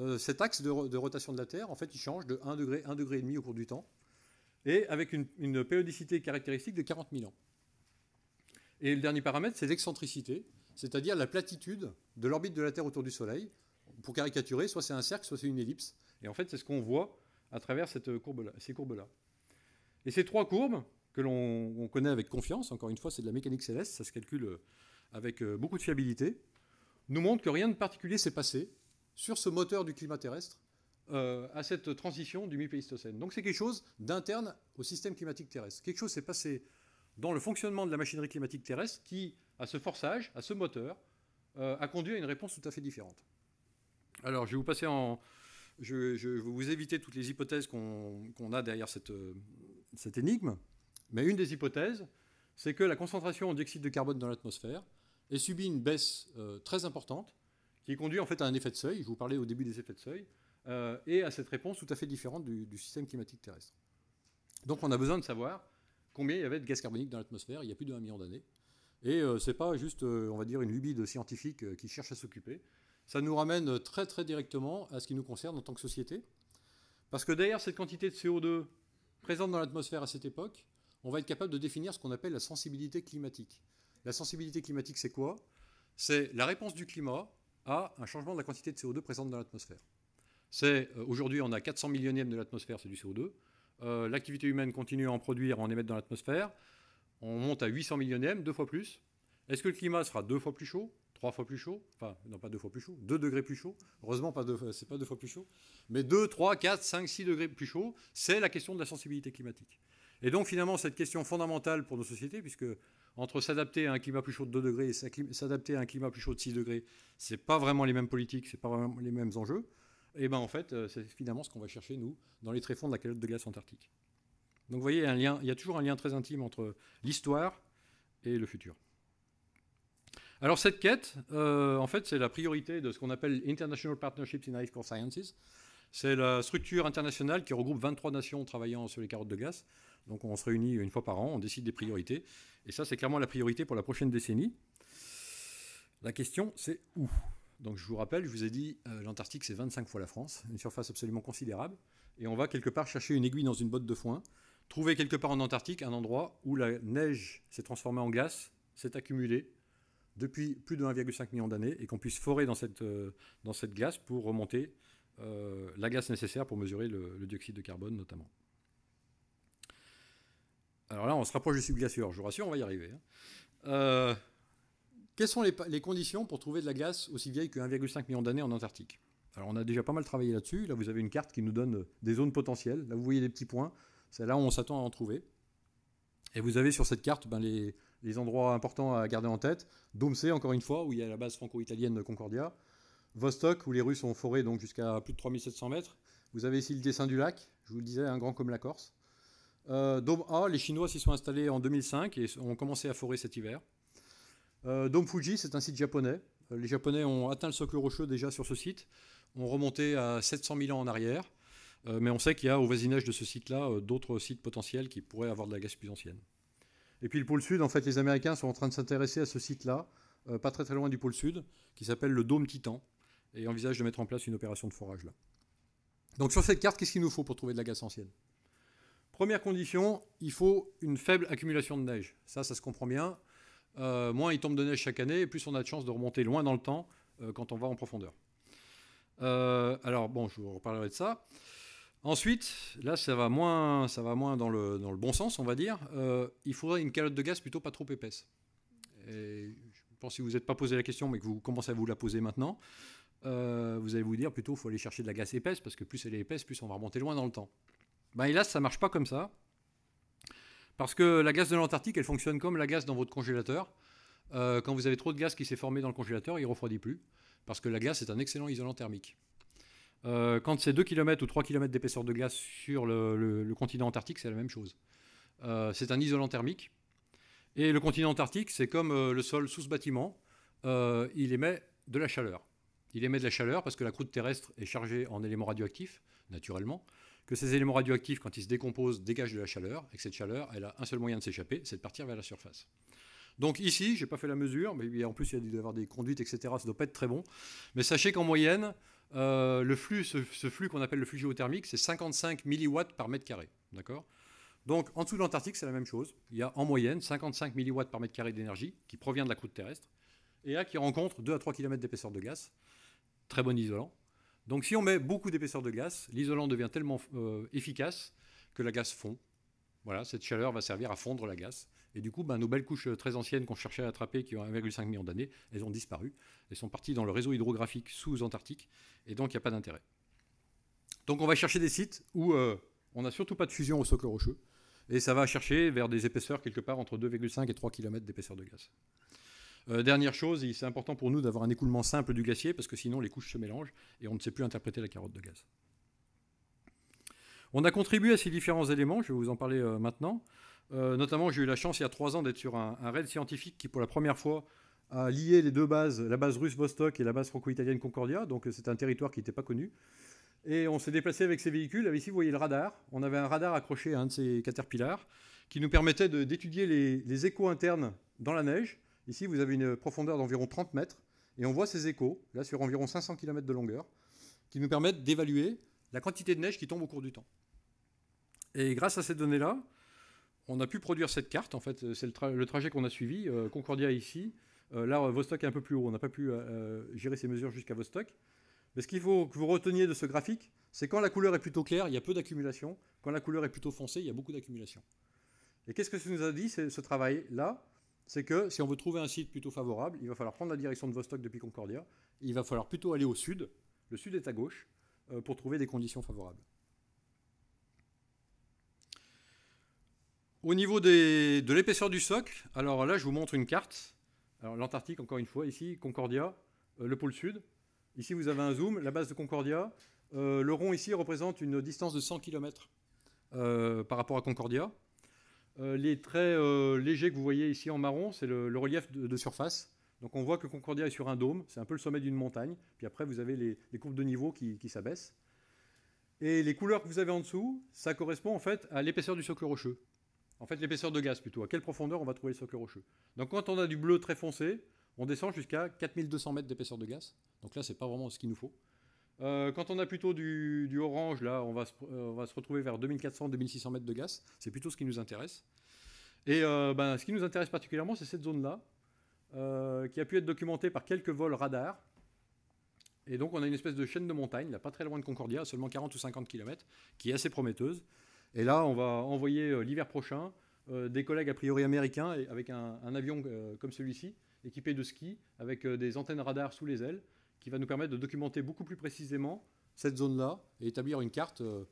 A: Euh, cet axe de, rotation de la Terre, en fait, il change de 1 degré, 1 degré et demi au cours du temps, et avec une, une périodicité caractéristique de 40 000 ans. Et le dernier paramètre, c'est l'excentricité, c'est-à-dire la platitude de l'orbite de la Terre autour du Soleil. Pour caricaturer, soit c'est un cercle, soit c'est une ellipse. Et en fait, c'est ce qu'on voit à travers cette euh, courbe ces courbes-là. Et ces trois courbes, que l'on connaît avec confiance, encore une fois, c'est de la mécanique céleste, ça se calcule euh, avec euh, beaucoup de fiabilité, nous montrent que rien de particulier s'est passé sur ce moteur du climat terrestre à cette transition du mi-Pléistocène. Donc c'est quelque chose d'interne au système climatique terrestre. Quelque chose s'est passé dans le fonctionnement de la machinerie climatique terrestre qui, à ce forçage, à ce moteur, euh, a conduit à une réponse tout à fait différente. Alors, je vais vous passer en. Je, vous éviter toutes les hypothèses qu'on a derrière euh, cette, énigme, mais une des hypothèses, c'est que la concentration en dioxyde de carbone dans l'atmosphère ait subi une baisse euh, très importante, qui conduit en fait à un effet de seuil. Je vous parlais au début des effets de seuil, et à cette réponse tout à fait différente du système climatique terrestre. Donc, on a besoin de savoir combien il y avait de gaz carbonique dans l'atmosphère il y a plus d'un million d'années. Et euh, c'est pas juste, euh, on va dire, une lubie de scientifiques euh, qui cherche à s'occuper. Ça nous ramène très très directement à ce qui nous concerne en tant que société. Parce que derrière cette quantité de CO2 présente dans l'atmosphère à cette époque, on va être capable de définir ce qu'on appelle la sensibilité climatique. La sensibilité climatique, c'est quoi C'est la réponse du climat à un changement de la quantité de CO2 présente dans l'atmosphère. C'est aujourd'hui, on a 400 millionièmes de l'atmosphère, c'est du CO2. Euh, l'activité humaine continue à en produire, à en émettre dans l'atmosphère, on monte à 800 millionièmes, deux fois plus. Est-ce que le climat sera deux fois plus chaud, trois fois plus chaud Enfin, non, pas deux fois plus chaud, deux degrés plus chaud. Heureusement, pas c'est pas deux fois plus chaud. Mais deux, trois, quatre, cinq, six degrés plus chaud, c'est la question de la sensibilité climatique. Et donc, finalement, cette question fondamentale pour nos sociétés, puisque entre s'adapter à un climat plus chaud de 2 degrés et s'adapter à un climat plus chaud de 6 degrés, ce c'est pas vraiment les mêmes politiques, ce c'est pas vraiment les mêmes enjeux. Et eh ben en fait, euh, c'est finalement ce qu'on va chercher, nous, dans les tréfonds de la calotte de glace antarctique. Donc vous voyez, il y a toujours un lien très intime entre l'histoire et le futur. Alors cette quête, euh, en fait, c'est la priorité de ce qu'on appelle International Partnerships in Ice Core Sciences. C'est la structure internationale qui regroupe 23 nations travaillant sur les carottes de glace. Donc on se réunit une fois par an, on décide des priorités. Et ça, c'est clairement la priorité pour la prochaine décennie. La question, c'est où donc je vous rappelle, je vous ai dit, euh, l'Antarctique c'est 25 fois la France, une surface absolument considérable, et on va quelque part chercher une aiguille dans une botte de foin, trouver quelque part en Antarctique un endroit où la neige s'est transformée en glace, s'est accumulée depuis plus de 1,5 million d'années, et qu'on puisse forer dans cette, euh, dans cette glace pour remonter euh, la glace nécessaire pour mesurer le, dioxyde de carbone notamment. Alors là, on se rapproche du subglaceur, je vous rassure, on va y arriver. Hein. Quelles sont les, conditions pour trouver de la glace aussi vieille que 1,5 million d'années en Antarctique Alors on a déjà pas mal travaillé là-dessus. Là vous avez une carte qui nous donne euh, des zones potentielles. Là vous voyez des petits points. C'est là où on s'attend à en trouver. Et vous avez sur cette carte ben, les, endroits importants à garder en tête. C encore une fois, où il y a la base franco-italienne de Concordia. Vostok, où les Russes ont foré donc jusqu'à plus de 3700 mètres. Vous avez ici le dessin du lac, je vous le disais, un grand comme la Corse. Euh, A, les Chinois s'y sont installés en 2005 et ont commencé à forer cet hiver. Euh, Dome Fuji, c'est un site japonais. Euh, les Japonais ont atteint le socle rocheux déjà sur ce site, ont remonté à 700 000 ans en arrière, euh, mais on sait qu'il y a au voisinage de ce site-là euh, d'autres sites potentiels qui pourraient avoir de la glace plus ancienne. Et puis le pôle sud, en fait, les Américains sont en train de s'intéresser à ce site-là, pas très très loin du pôle sud, qui s'appelle le Dôme Titan, et envisagent de mettre en place une opération de forage là. Donc sur cette carte, qu'est-ce qu'il nous faut pour trouver de la glace ancienne Première condition, il faut une faible accumulation de neige. Ça, ça se comprend bien. Euh, moins il tombe de neige chaque année, plus on a de chances de remonter loin dans le temps euh, quand on va en profondeur. Euh, alors bon, je vous reparlerai de ça. Ensuite, là, ça va moins, ça va moins dans, le, bon sens, on va dire. il faudrait une calotte de gaz plutôt pas trop épaisse. je pense que si vous n'êtes pas posé la question, mais que vous commencez à vous la poser maintenant, vous allez vous dire plutôt, il faut aller chercher de la glace épaisse, parce que plus elle est épaisse, plus on va remonter loin dans le temps. Ben, hélas, ça marche pas comme ça. Parce que la glace de l'Antarctique, elle fonctionne comme la glace dans votre congélateur. Euh, quand vous avez trop de gaz qui s'est formé dans le congélateur, il ne refroidit plus. Parce que la glace est un excellent isolant thermique. Euh, quand c'est 2 km ou 3 km d'épaisseur de glace sur le, continent antarctique, c'est la même chose. Euh, c'est un isolant thermique. Et le continent antarctique, c'est comme le sol sous ce bâtiment. il émet de la chaleur. Il émet de la chaleur parce que la croûte terrestre est chargée en éléments radioactifs, naturellement que ces éléments radioactifs, quand ils se décomposent, dégagent de la chaleur, et que cette chaleur, elle a un seul moyen de s'échapper, c'est de partir vers la surface. Donc ici, je n'ai pas fait la mesure, mais en plus il doit y avoir des conduites, etc. Ça ne doit pas être très bon. Mais sachez qu'en moyenne, euh, le flux, ce, flux qu'on appelle le flux géothermique, c'est 55 milliwatts par mètre carré. D'accord Donc en dessous de l'Antarctique, c'est la même chose. Il y a en moyenne 55 milliwatts par mètre carré d'énergie qui provient de la croûte terrestre et là qui rencontre 2 à 3 km d'épaisseur de gaz. Très bon isolant. Donc si on met beaucoup d'épaisseur de glace, l'isolant devient tellement euh, efficace que la glace fond. Voilà, cette chaleur va servir à fondre la glace. Et du coup, ben, nos belles couches euh, très anciennes qu'on cherchait à attraper, qui ont 1,5 million d'années, elles ont disparu. Elles sont parties dans le réseau hydrographique sous-antarctique, et donc il n'y a pas d'intérêt. Donc on va chercher des sites où euh, on n'a surtout pas de fusion au socle rocheux, et ça va chercher vers des épaisseurs quelque part entre 2,5 et 3 km d'épaisseur de gaz. Euh, dernière chose, c'est important pour nous d'avoir un écoulement simple du glacier parce que sinon les couches se mélangent et on ne sait plus interpréter la carotte de gaz. On a contribué à ces différents éléments, je vais vous en parler euh, maintenant. Euh, notamment, j'ai eu la chance il y a trois ans d'être sur un, un, raid scientifique qui, pour la première fois, a lié les deux bases, la base russe Vostok et la base franco-italienne Concordia. Donc, c'est un territoire qui n'était pas connu. Et on s'est déplacé avec ces véhicules. ici, vous voyez le radar. On avait un radar accroché à un de ces caterpillars qui nous permettait d'étudier les échos internes dans la neige Ici, vous avez une profondeur d'environ 30 mètres, et on voit ces échos, là sur environ 500 km de longueur, qui nous permettent d'évaluer la quantité de neige qui tombe au cours du temps. Et grâce à ces données-là, on a pu produire cette carte. En fait, euh, c'est le, trajet qu'on a suivi. Euh, Concordia ici. Euh, là, Vostok est un peu plus haut. On n'a pas pu gérer ces mesures jusqu'à Vostok. Mais ce qu'il faut que vous reteniez de ce graphique, c'est quand la couleur est plutôt claire, il y a peu d'accumulation. Quand la couleur est plutôt foncée, il y a beaucoup d'accumulation. Et qu'est-ce que ça nous a dit, ce travail-là c'est que si on veut trouver un site plutôt favorable, il va falloir prendre la direction de Vostok depuis Concordia. Il va falloir plutôt aller au sud. Le sud est à gauche euh, pour trouver des conditions favorables. Au niveau de l'épaisseur du socle, alors là, je vous montre une carte. l'Antarctique, encore une fois, ici, Concordia, euh, le pôle sud. Ici, vous avez un zoom, la base de Concordia. Euh, le rond ici représente une distance de 100 km par rapport à Concordia. Euh, les traits euh, légers que vous voyez ici en marron, c'est le, relief de, surface. Donc on voit que Concordia est sur un dôme, c'est un peu le sommet d'une montagne. Puis après, vous avez les, courbes de niveau qui, s'abaissent. Et les couleurs que vous avez en dessous, ça correspond en fait à l'épaisseur du socle rocheux. En fait, l'épaisseur de gaz plutôt. À quelle profondeur on va trouver le socle rocheux Donc quand on a du bleu très foncé, on descend jusqu'à 4200 mètres d'épaisseur de gaz. Donc là, c'est pas vraiment ce qu'il nous faut. Euh, quand on a plutôt du, orange, là, on va, se, euh, on va se retrouver vers 2400-2600 mètres de gaz. C'est plutôt ce qui nous intéresse. Et euh, ben, ce qui nous intéresse particulièrement, c'est cette zone-là, qui a pu être documentée par quelques vols radar. Et donc, on a une espèce de chaîne de montagne, là, pas très loin de Concordia, seulement 40 ou 50 km, qui est assez prometteuse. Et là, on va envoyer l'hiver prochain des collègues a priori américains avec un, un avion comme celui-ci, équipé de skis, avec des antennes radar sous les ailes, qui va nous permettre de documenter beaucoup plus précisément cette zone-là et établir une carte. Euh,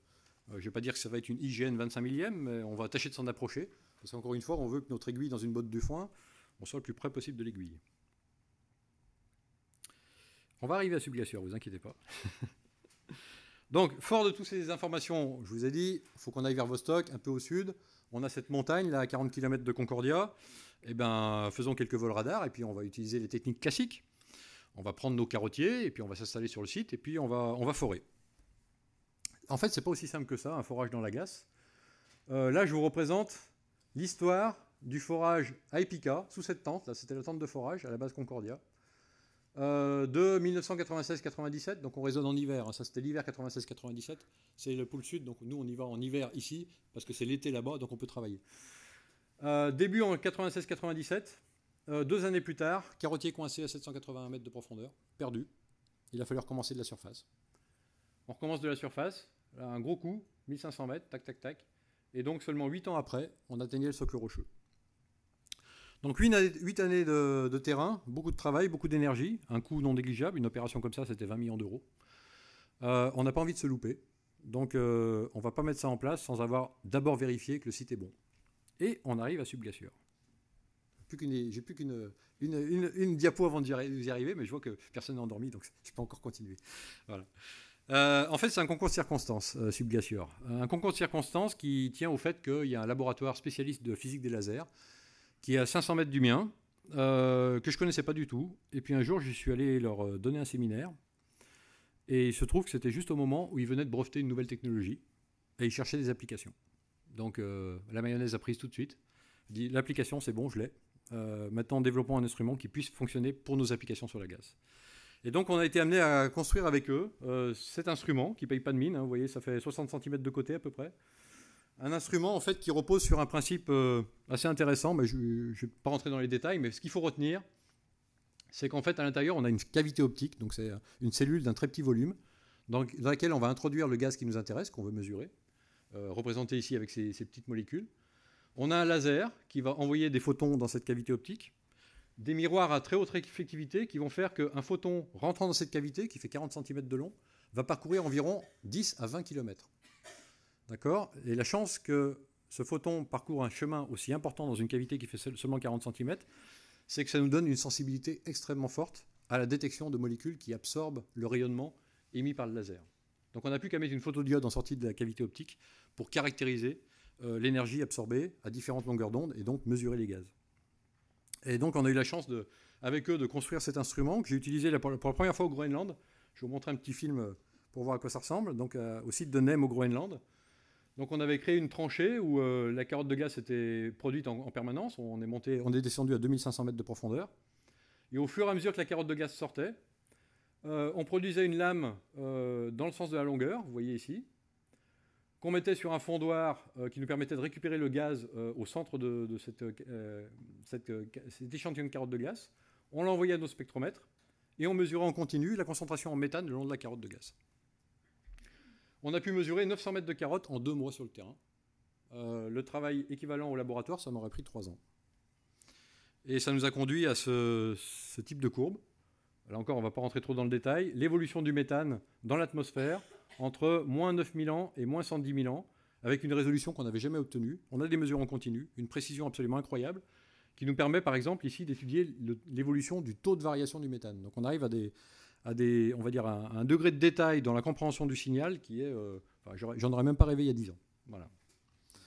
A: euh, je ne vais pas dire que ça va être une IGN 25 millième, mais on va tâcher de s'en approcher. Parce qu'encore une fois, on veut que notre aiguille dans une botte du foin, on soit le plus près possible de l'aiguille. On va arriver à ne vous inquiétez pas. (laughs) Donc, fort de toutes ces informations, je vous ai dit, il faut qu'on aille vers Vostok, un peu au sud. On a cette montagne, là, à 40 km de Concordia. Eh bien, faisons quelques vols radar, et puis on va utiliser les techniques classiques on va prendre nos carottiers et puis on va s'installer sur le site et puis on va, on va forer. En fait, c'est pas aussi simple que ça, un forage dans la glace. Euh, là, je vous représente l'histoire du forage à Epica, sous cette tente. Là, c'était la tente de forage à la base Concordia. Euh, de 1996-97, donc on résonne en hiver, hein. ça c'était l'hiver 96-97, c'est le pôle sud, donc nous on y va en hiver ici, parce que c'est l'été là-bas, donc on peut travailler. Euh, début en 96-97, euh, deux années plus tard, Carottier coincé à 781 mètres de profondeur, perdu. Il a fallu recommencer de la surface. On recommence de la surface, un gros coup, 1500 mètres, tac tac tac. Et donc seulement huit ans après, on atteignait le socle rocheux. Donc huit années de, terrain, beaucoup de travail, beaucoup d'énergie, un coût non négligeable, une opération comme ça c'était 20 millions d'euros. Euh, on n'a pas envie de se louper, donc euh, on ne va pas mettre ça en place sans avoir d'abord vérifié que le site est bon. Et on arrive à Subglacier plus qu'une, j'ai plus qu'une une, une, une, diapo avant d'y arriver, mais je vois que personne n'a endormi, donc je peux encore continuer. Voilà. Euh, en fait, c'est un concours de circonstances, euh, Un concours de circonstances qui tient au fait qu'il y a un laboratoire spécialiste de physique des lasers qui est à 500 mètres du mien, euh, que je connaissais pas du tout. Et puis un jour, je suis allé leur euh, donner un séminaire. Et il se trouve que c'était juste au moment où ils venaient de breveter une nouvelle technologie et ils cherchaient des applications. Donc la mayonnaise a prise tout de suite. Dit l'application, c'est bon, je l'ai. Euh, maintenant en développant un instrument qui puisse fonctionner pour nos applications sur la gaz. Et donc, on a été amené à construire avec eux euh, cet instrument qui ne paye pas de mine. Hein. vous voyez, ça fait 60 cm de côté à peu près. Un instrument, en fait, qui repose sur un principe euh, assez intéressant. Mais je ne vais pas rentrer dans les détails, mais ce qu'il faut retenir, c'est qu'en fait, à l'intérieur, on a une cavité optique. Donc, c'est une cellule d'un très petit volume dans, laquelle on va introduire le gaz qui nous intéresse, qu'on veut mesurer, représenté ici avec ces petites molécules. On a un laser qui va envoyer des photons dans cette cavité optique, des miroirs à très haute réflectivité qui vont faire qu'un photon rentrant dans cette cavité, qui fait 40 cm de long, va parcourir environ 10 à 20 km. D'accord Et la chance que ce photon parcourt un chemin aussi important dans une cavité qui fait seulement 40 cm, c'est que ça nous donne une sensibilité extrêmement forte à la détection de molécules qui absorbent le rayonnement émis par le laser. Donc on n'a plus qu'à mettre une photodiode en sortie de la cavité optique pour caractériser euh, l'énergie absorbée à différentes longueurs d'onde et donc mesurer les gaz. Et donc on a eu la chance de, avec eux de construire cet instrument que j'ai utilisé pour la première fois au Groenland. Je vais vous montrer un petit film euh, pour voir à quoi ça ressemble, donc euh, au site de NEM au Groenland. Donc on avait créé une tranchée où la carotte de gaz était produite en, permanence. On est, monté, on est descendu à 2500 mètres de profondeur. Et au fur et à mesure que la carotte de gaz sortait, on produisait une lame dans le sens de la longueur, vous voyez ici, qu'on mettait sur un fondoir euh, qui nous permettait de récupérer le gaz euh, au centre de, cette, euh, cet échantillon de carotte de gaz, On l'envoyait à nos spectromètres et on mesurait en continu la concentration en méthane le long de la carotte de gaz. On a pu mesurer 900 mètres de carotte en deux mois sur le terrain. le travail équivalent au laboratoire, ça m'aurait pris trois ans. Et ça nous a conduit à ce, ce type de courbe. Là encore, on ne va pas rentrer trop dans le détail. L'évolution du méthane dans l'atmosphère, entre moins 9000 ans et moins 110 000 ans, avec une résolution qu'on n'avait jamais obtenue. On a des mesures en continu, une précision absolument incroyable, qui nous permet par exemple ici d'étudier l'évolution du taux de variation du méthane. Donc on arrive à des, à des on va dire, un, degré de détail dans la compréhension du signal qui est, euh, j'en aurais même pas rêvé il y a 10 ans. Voilà.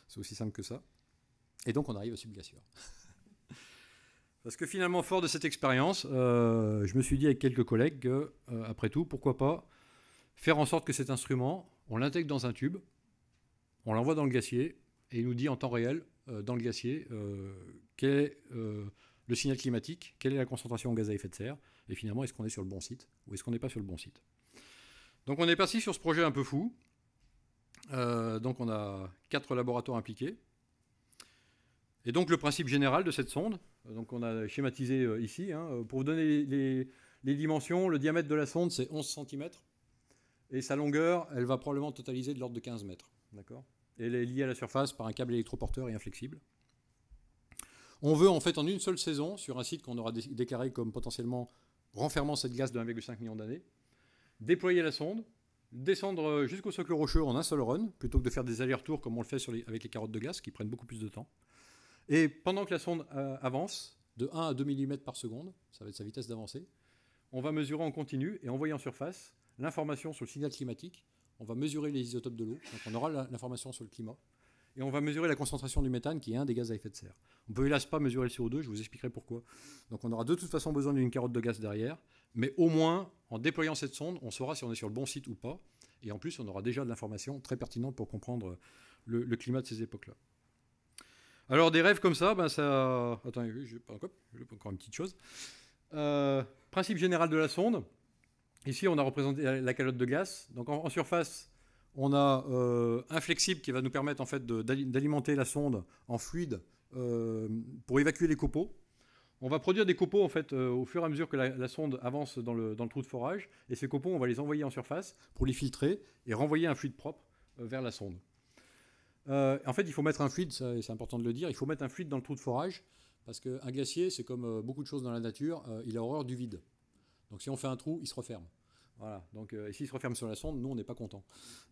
A: C'est aussi simple que ça. Et donc on arrive au subglaciaire. (laughs) Parce que finalement, fort de cette expérience, euh, je me suis dit avec quelques collègues que, euh, après tout, pourquoi pas faire en sorte que cet instrument, on l'intègre dans un tube, on l'envoie dans le glacier et il nous dit en temps réel, euh, dans le glacier, euh, quel est euh, le signal climatique, quelle est la concentration en gaz à effet de serre, et finalement, est-ce qu'on est sur le bon site ou est-ce qu'on n'est pas sur le bon site. Donc on est parti sur ce projet un peu fou. donc on a quatre laboratoires impliqués. Et donc le principe général de cette sonde, donc on a schématisé ici, hein, pour vous donner les dimensions, le diamètre de la sonde c'est 11 cm, et sa longueur, elle va probablement totaliser de l'ordre de 15 mètres. D'accord Elle est liée à la surface par un câble électroporteur et inflexible. On veut en fait en une seule saison, sur un site qu'on aura déclaré comme potentiellement renfermant cette glace de 1,5 million d'années, déployer la sonde, descendre jusqu'au socle rocheux en un seul run, plutôt que de faire des allers-retours comme on le fait avec les carottes de glace, qui prennent beaucoup plus de temps. Et pendant que la sonde euh, avance, de 1 à 2 mm par seconde, ça va être sa vitesse d'avancée, on va mesurer en continu et envoyer en surface l'information sur le signal climatique, on va mesurer les isotopes de l'eau, donc on aura l'information sur le climat, et on va mesurer la concentration du méthane, qui est un des gaz à effet de serre. On ne peut hélas pas mesurer le CO2, je vous expliquerai pourquoi. Donc on aura de toute façon besoin d'une carotte de gaz derrière, mais au moins, en déployant cette sonde, on saura si on est sur le bon site ou pas, et en plus, on aura déjà de l'information très pertinente pour comprendre le, climat de ces époques-là. Alors des rêves comme ça, ben ça... Attends, je pas encore, une petite chose. Euh, principe général de la sonde, Ici, on a représenté la calotte de glace. Donc en, surface, on a euh, un flexible qui va nous permettre en fait d'alimenter la sonde en fluide euh, pour évacuer les copeaux. On va produire des copeaux en fait euh, au fur et à mesure que la, sonde avance dans le, dans le, trou de forage. Et ces copeaux, on va les envoyer en surface pour les filtrer et renvoyer un fluide propre vers la sonde. en fait, il faut mettre un fluide, c'est important de le dire, il faut mettre un fluide dans le trou de forage parce qu'un glacier, c'est comme beaucoup de choses dans la nature, il a horreur du vide. Donc si on fait un trou, il se referme. Voilà. Donc euh, s'il se referme sur la sonde, nous, on n'est pas content.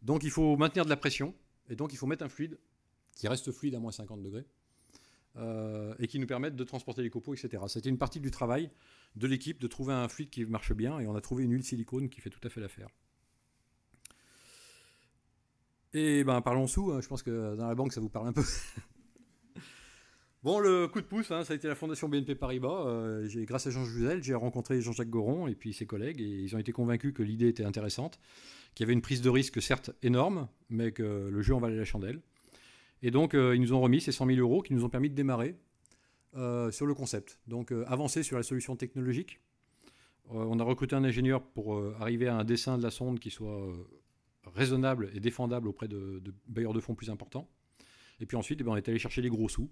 A: Donc il faut maintenir de la pression, et donc il faut mettre un fluide qui reste fluide à moins 50 degrés, euh, et qui nous permette de transporter les copeaux, etc. C'était une partie du travail de l'équipe de trouver un fluide qui marche bien, et on a trouvé une huile silicone qui fait tout à fait l'affaire. Et ben parlons sous, hein. je pense que dans la banque ça vous parle un peu. (laughs) Bon, le coup de pouce, hein, ça a été la Fondation BNP Paribas. Euh, grâce à Jean Jouzel, j'ai rencontré Jean-Jacques Goron et puis ses collègues, et ils ont été convaincus que l'idée était intéressante, qu'il y avait une prise de risque certes énorme, mais que le jeu en valait la chandelle. Et donc, euh, ils nous ont remis ces 100 000 euros qui nous ont permis de démarrer euh, sur le concept. Donc, avancer sur la solution technologique. on a recruté un ingénieur pour arriver à un dessin de la sonde qui soit raisonnable et défendable auprès de, bailleurs de fonds plus importants. Et puis ensuite, eh ben, on est allé chercher les gros sous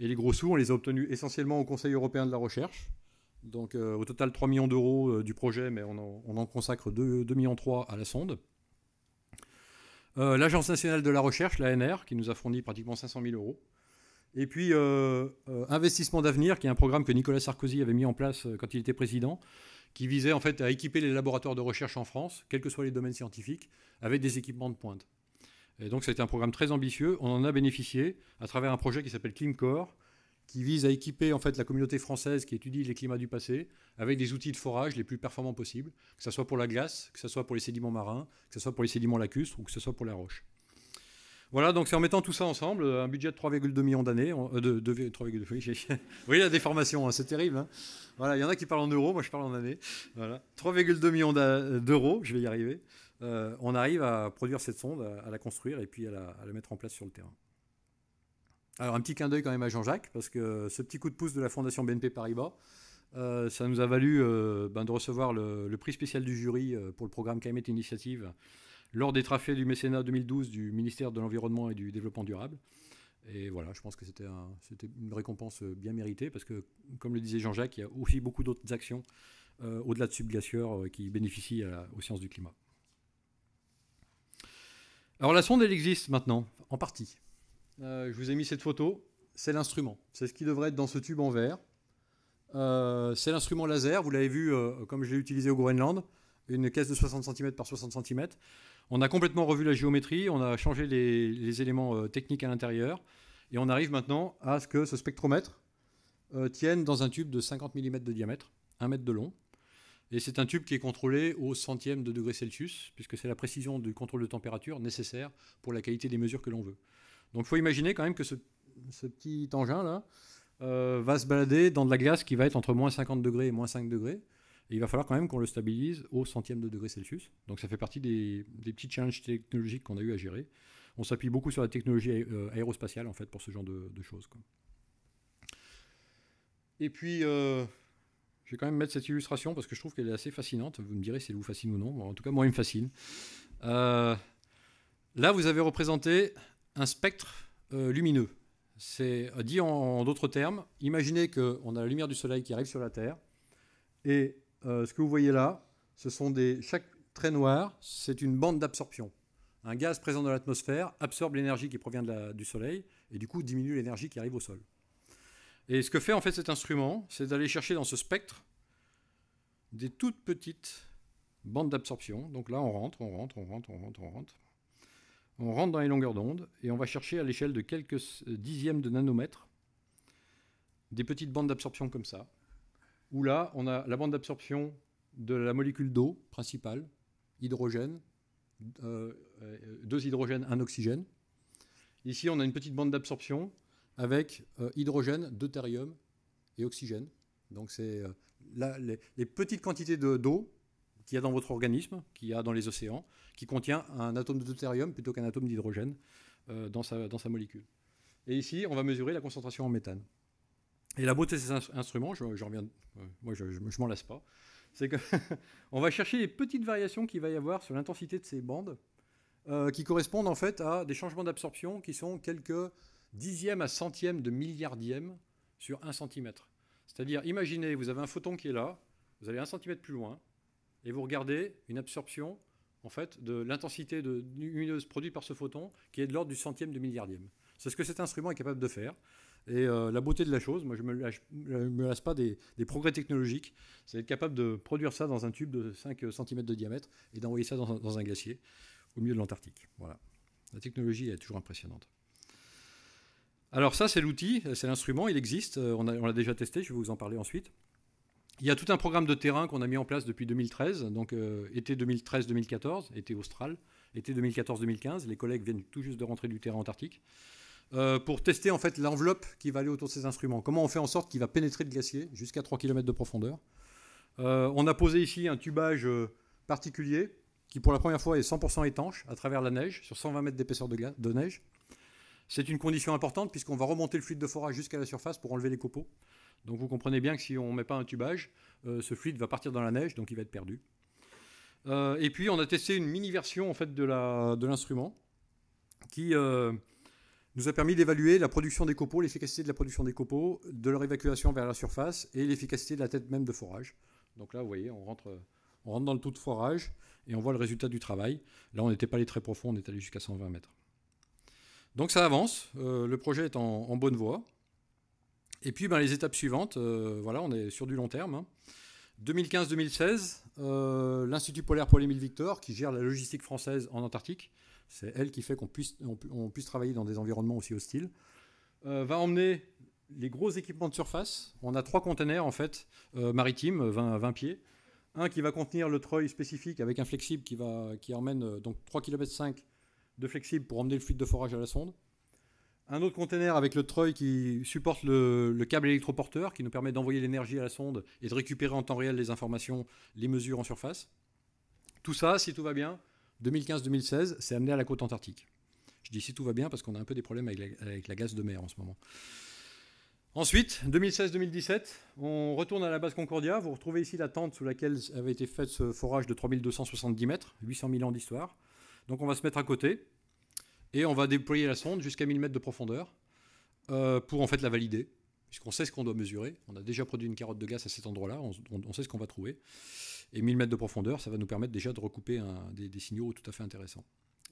A: et les gros sous, on les a obtenus essentiellement au Conseil européen de la recherche. Donc euh, au total 3 millions d'euros euh, du projet, mais on en, consacre 2, millions à la sonde. Euh, L'Agence nationale de la recherche, l'ANR, qui nous a fourni pratiquement 500 000 euros. Et puis Investissement d'avenir, qui est un programme que Nicolas Sarkozy avait mis en place quand il était président, qui visait en fait à équiper les laboratoires de recherche en France, quels que soient les domaines scientifiques, avec des équipements de pointe. Et donc, ça a été un programme très ambitieux. On en a bénéficié à travers un projet qui s'appelle ClimCore, qui vise à équiper en fait la communauté française qui étudie les climats du passé avec des outils de forage les plus performants possibles, que ce soit pour la glace, que ce soit pour les sédiments marins, que ce soit pour les sédiments lacustres ou que ce soit pour la roche. Voilà, donc c'est en mettant tout ça ensemble, euh, un budget de 3,2 millions d'années, euh, de, (laughs) oui, la déformation, hein, c'est terrible. Hein. Voilà, il y en a qui parlent en euros, moi je parle en années. Voilà, 3,2 millions euh, d'euros, je vais y arriver. Euh, on arrive à produire cette sonde, à, la construire et puis à la, mettre en place sur le terrain. Alors un petit clin d'œil quand même à Jean-Jacques, parce que ce petit coup de pouce de la Fondation BNP Paribas, euh, ça nous a valu euh, ben, de recevoir le, prix spécial du jury pour le programme Climate Initiative lors des trafées du mécénat 2012 du ministère de l'Environnement et du Développement Durable. Et voilà, je pense que c'était une récompense bien méritée parce que, comme le disait Jean-Jacques, il y a aussi beaucoup d'autres actions au-delà de Subglacier qui bénéficient aux sciences du climat. Alors la sonde, elle existe maintenant, en partie. Euh, je vous ai mis cette photo. C'est l'instrument. C'est ce qui devrait être dans ce tube en verre. Euh, c'est l'instrument laser. Vous l'avez vu, euh, comme je l'ai utilisé au Groenland, une caisse de 60 cm par 60 cm. On a complètement revu la géométrie, on a changé les, les éléments techniques à l'intérieur, et on arrive maintenant à ce que ce spectromètre tienne dans un tube de 50 mm de diamètre, 1 mètre de long. Et c'est un tube qui est contrôlé au centième de degré Celsius, puisque c'est la précision du contrôle de température nécessaire pour la qualité des mesures que l'on veut. Donc il faut imaginer quand même que ce, petit engin-là euh, va se balader dans de la glace qui va être entre moins 50 degrés et moins 5 degrés. Et il va falloir quand même qu'on le stabilise au centième de degré Celsius. Donc ça fait partie des, petits challenges technologiques qu'on a eu à gérer. On s'appuie beaucoup sur la technologie euh, aérospatiale en fait pour ce genre de, choses. Et puis euh, je vais quand même mettre cette illustration parce que je trouve qu'elle est assez fascinante. Vous me direz si elle vous fascine ou non. en tout cas, moi, elle me fascine. Euh, là, vous avez représenté un spectre euh, lumineux. C'est euh, dit en, d'autres termes, imaginez qu'on a la lumière du soleil qui arrive sur la Terre. Et ce que vous voyez là, ce sont des. Chaque trait noir, c'est une bande d'absorption. Un gaz présent dans l'atmosphère absorbe l'énergie qui provient du soleil et du coup diminue l'énergie qui arrive au sol. Et ce que fait en fait cet instrument, c'est d'aller chercher dans ce spectre des toutes petites bandes d'absorption. Donc là, on rentre, on rentre, on rentre, on rentre, on rentre. On rentre dans les longueurs d'onde et on va chercher à l'échelle de quelques dixièmes de nanomètres des petites bandes d'absorption comme ça. Où là, on a la bande d'absorption de la molécule d'eau principale, hydrogène, euh, euh, deux hydrogènes, un oxygène. Ici, on a une petite bande d'absorption avec euh, hydrogène, deutérium et oxygène. Donc c'est euh, les, petites quantités d'eau qu'il y a dans votre organisme, qu'il y a dans les océans, qui contient un atome de deutérium plutôt qu'un atome d'hydrogène euh, dans, sa, molécule. Et ici, on va mesurer la concentration en méthane. Et la beauté de ces instruments, je, je moi je ne m'en lasse pas, c'est qu'on (laughs) va chercher les petites variations qu'il va y avoir sur l'intensité de ces bandes, qui correspondent en fait à des changements d'absorption qui sont quelques dixième à centième de milliardième sur un centimètre. C'est-à-dire, imaginez, vous avez un photon qui est là, vous allez un centimètre plus loin, et vous regardez une absorption en fait, de l'intensité de lumineuse produite par ce photon, qui est de l'ordre du centième de milliardième. C'est ce que cet instrument est capable de faire. Et euh, la beauté de la chose, moi je ne euh, me, lasse pas des, progrès technologiques, c'est d'être capable de produire ça dans un tube de 5 cm de diamètre et d'envoyer ça dans, un glacier au milieu de l'Antarctique. Voilà. La technologie est toujours impressionnante. Alors ça, c'est l'outil, c'est l'instrument, il existe, euh, on l'a déjà testé, je vais vous en parler ensuite. Il y a tout un programme de terrain qu'on a mis en place depuis 2013, donc euh, été 2013-2014, été austral, été 2014-2015, les collègues viennent tout juste de rentrer du terrain antarctique, euh, pour tester en fait l'enveloppe qui va aller autour de ces instruments. Comment on fait en sorte qu'il va pénétrer le glacier jusqu'à 3 km de profondeur. on a posé ici un tubage particulier qui pour la première fois est 100% étanche à travers la neige, sur 120 mètres d'épaisseur de, de neige. C'est une condition importante puisqu'on va remonter le fluide de forage jusqu'à la surface pour enlever les copeaux. Donc vous comprenez bien que si on ne met pas un tubage, euh, ce fluide va partir dans la neige, donc il va être perdu. Euh, et puis on a testé une mini version en fait de l'instrument qui euh, nous a permis d'évaluer la production des copeaux, l'efficacité de la production des copeaux, de leur évacuation vers la surface et l'efficacité de la tête même de forage. Donc là, vous voyez, on rentre, on rentre dans le tout de forage et on voit le résultat du travail. Là, on n'était pas allé très profond, on est allé jusqu'à 120 mètres. Donc ça avance, euh, le projet est en, bonne voie. Et puis ben, les étapes suivantes, euh, voilà, on est sur du long terme. 2015-2016, hein. euh, l'Institut polaire les Mille Victor, qui gère la logistique française en Antarctique, c'est elle qui fait qu'on puisse, on, puisse, travailler dans des environnements aussi hostiles, va emmener les gros équipements de surface. On a trois containers en fait maritimes, 20, pieds. Un qui va contenir le treuil spécifique avec un flexible qui, va, qui emmène donc 3,5 km de flexible pour emmener le fluide de forage à la sonde. Un autre conteneur avec le treuil qui supporte le, câble électroporteur qui nous permet d'envoyer l'énergie à la sonde et de récupérer en temps réel les informations, les mesures en surface. Tout ça, si tout va bien, 2015-2016, c'est amené à la côte antarctique. Je dis si tout va bien parce qu'on a un peu des problèmes avec la, avec la gaz de mer en ce moment. Ensuite, 2016-2017, on retourne à la base Concordia. Vous retrouvez ici la tente sous laquelle avait été fait ce forage de 3270 mètres, 800 000 ans d'histoire. Donc on va se mettre à côté et on va déployer la sonde jusqu'à 1000 mètres de profondeur euh, pour en fait la valider, puisqu'on sait ce qu'on doit mesurer. On a déjà produit une carotte de gaz à cet endroit-là, on, sait ce qu'on va trouver. Et 1000 mètres de profondeur, ça va nous permettre déjà de recouper des, signaux tout à fait intéressants.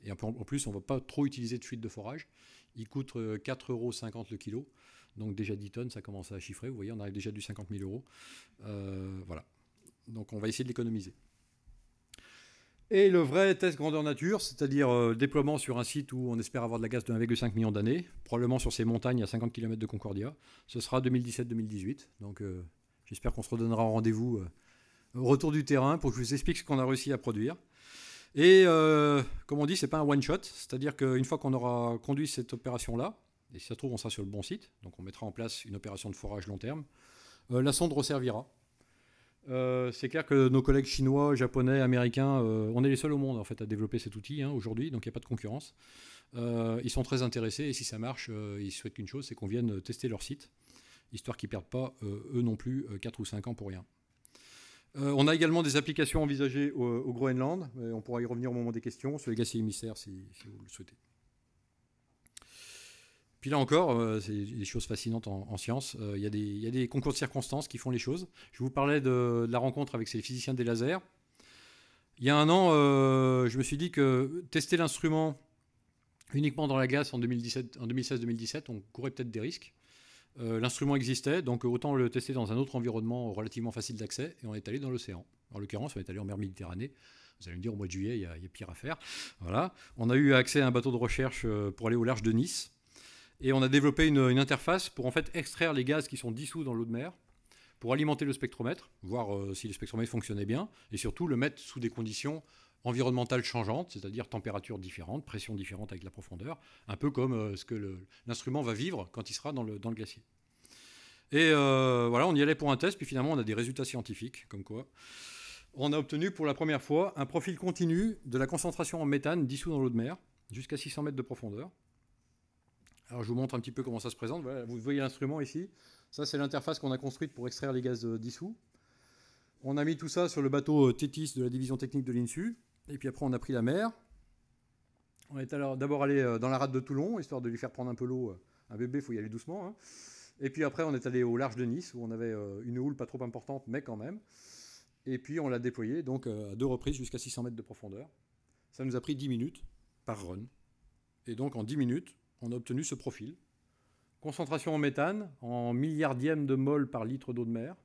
A: Et en plus, on ne va pas trop utiliser de fuite de forage. Il coûte 4,50 euh, euros le kilo. Donc déjà 10 tonnes, ça commence à chiffrer. Vous voyez, on arrive déjà du 50 000 euros. Euh, voilà. Donc on va essayer de l'économiser. Et le vrai test grandeur nature, c'est-à-dire euh, déploiement sur un site où on espère avoir de la gaz de 1,5 million d'années, probablement sur ces montagnes à 50 km de Concordia, ce sera 2017-2018. Donc euh, j'espère qu'on se redonnera rendez-vous euh, au retour du terrain pour que je vous explique ce qu'on a réussi à produire. Et comme on dit, c'est pas un one-shot, c'est-à-dire qu'une fois qu'on aura conduit cette opération-là, et si ça se trouve, on sera sur le bon site, donc on mettra en place une opération de forage long terme, la sonde resservira euh, c'est clair que nos collègues chinois, japonais, américains, euh, on est les seuls au monde en fait à développer cet outil hein, aujourd'hui, donc il n'y a pas de concurrence. Euh, ils sont très intéressés et si ça marche, ils souhaitent qu'une chose, c'est qu'on vienne tester leur site, histoire qu'ils ne perdent pas eux non plus 4 ou 5 ans pour rien. on a également des applications envisagées au, Groenland, on pourra y revenir au moment des questions, sur les gaz émissaires si vous le souhaitez. Puis là encore, euh, c'est des choses fascinantes en, science. Euh, il y, a des concours de circonstances qui font les choses. Je vous parlais de, la rencontre avec ces physiciens des lasers. Il y a un an, euh, je me suis dit que tester l'instrument uniquement dans la glace en, en 2016-2017, on courait peut-être des risques. L'instrument existait, donc autant le tester dans un autre environnement relativement facile d'accès, et on est allé dans l'océan. En l'occurrence, on est allé en mer Méditerranée. Vous allez me dire, au mois de juillet, il y, y, a pire à faire. Voilà. On a eu accès à un bateau de recherche pour aller au large de Nice. Et on a développé une, interface pour en fait extraire les gaz qui sont dissous dans l'eau de mer, pour alimenter le spectromètre, voir euh, si le spectromètre fonctionnait bien, et surtout le mettre sous des conditions environnementales changeantes, c'est-à-dire température différente, pression différente avec la profondeur, un peu comme euh, ce que l'instrument va vivre quand il sera dans le, glacier. Et euh, voilà, on y allait pour un test, puis finalement on a des résultats scientifiques, comme quoi on a obtenu pour la première fois un profil continu de la concentration en méthane dissous dans l'eau de mer jusqu'à 600 mètres de profondeur. Alors je vous montre un petit peu comment ça se présente. vous voyez l'instrument ici. Ça c'est l'interface qu'on a construite pour extraire les gaz euh, dissous. On a mis tout ça sur le bateau euh, Tétis de la division technique de l'INSU. Et puis après on a pris la mer. On est alors d'abord allé euh, dans la rade de Toulon, histoire de lui faire prendre un peu l'eau. Un bébé, il faut y aller doucement. Hein. Et puis après on est allé au large de Nice, où on avait une houle pas trop importante, mais quand même. Et puis on l'a déployé donc à deux reprises jusqu'à 600 mètres de profondeur. Ça nous a pris 10 minutes par run. Et donc en 10 minutes, on a obtenu ce profil. Concentration en méthane, en milliardième de mol par litre d'eau de mer,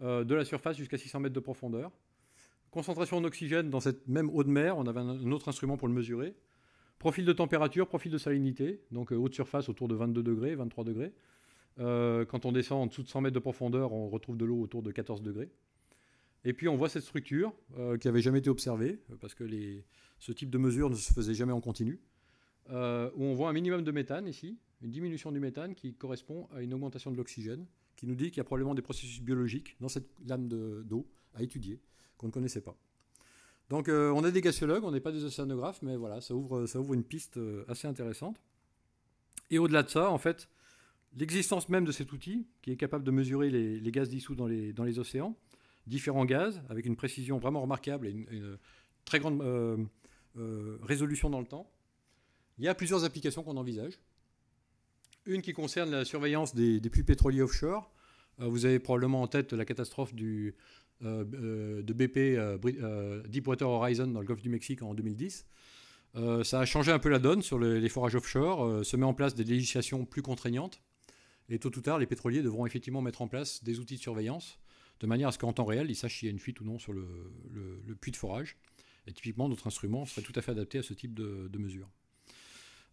A: euh, de la surface jusqu'à 600 mètres de profondeur. Concentration en oxygène dans cette même eau de mer, on avait un, autre instrument pour le mesurer. Profil de température, profil de salinité, donc eau haute surface autour de 22 degrés, 23 degrés. Euh, quand on descend en dessous de 100 mètres de profondeur, on retrouve de l'eau autour de 14 degrés. Et puis on voit cette structure euh, qui n'avait jamais été observée, parce que ce type de mesure ne se faisait jamais en continu. Euh, où on voit un minimum de méthane ici, une diminution du méthane qui correspond à une augmentation de l'oxygène, qui nous dit qu'il y a probablement des processus biologiques dans cette lame d'eau à étudier, qu'on ne connaissait pas. Donc euh, on est des gassiologues, on n'est pas des océanographes, mais voilà, ça ouvre, une piste euh, assez intéressante. Et au-delà de ça, en fait, l'existence même de cet outil, qui est capable de mesurer les, gaz dissous dans les, océans, différents gaz, avec une précision vraiment remarquable et une, très grande résolution dans le temps, il y a plusieurs applications qu'on envisage. Une qui concerne la surveillance des, puits pétroliers offshore. Euh, vous avez probablement en tête la catastrophe du, euh, euh, de BP Deepwater Horizon dans le golfe du Mexique en 2010. ça a changé un peu la donne sur les forages offshore. se met en place des législations plus contraignantes. Et tôt ou tard, les pétroliers devront effectivement mettre en place des outils de surveillance de manière à ce qu'en temps réel, ils sachent s'il y a une fuite ou non sur le, puits de forage. Et typiquement, notre instrument serait tout à fait adapté à ce type de mesures.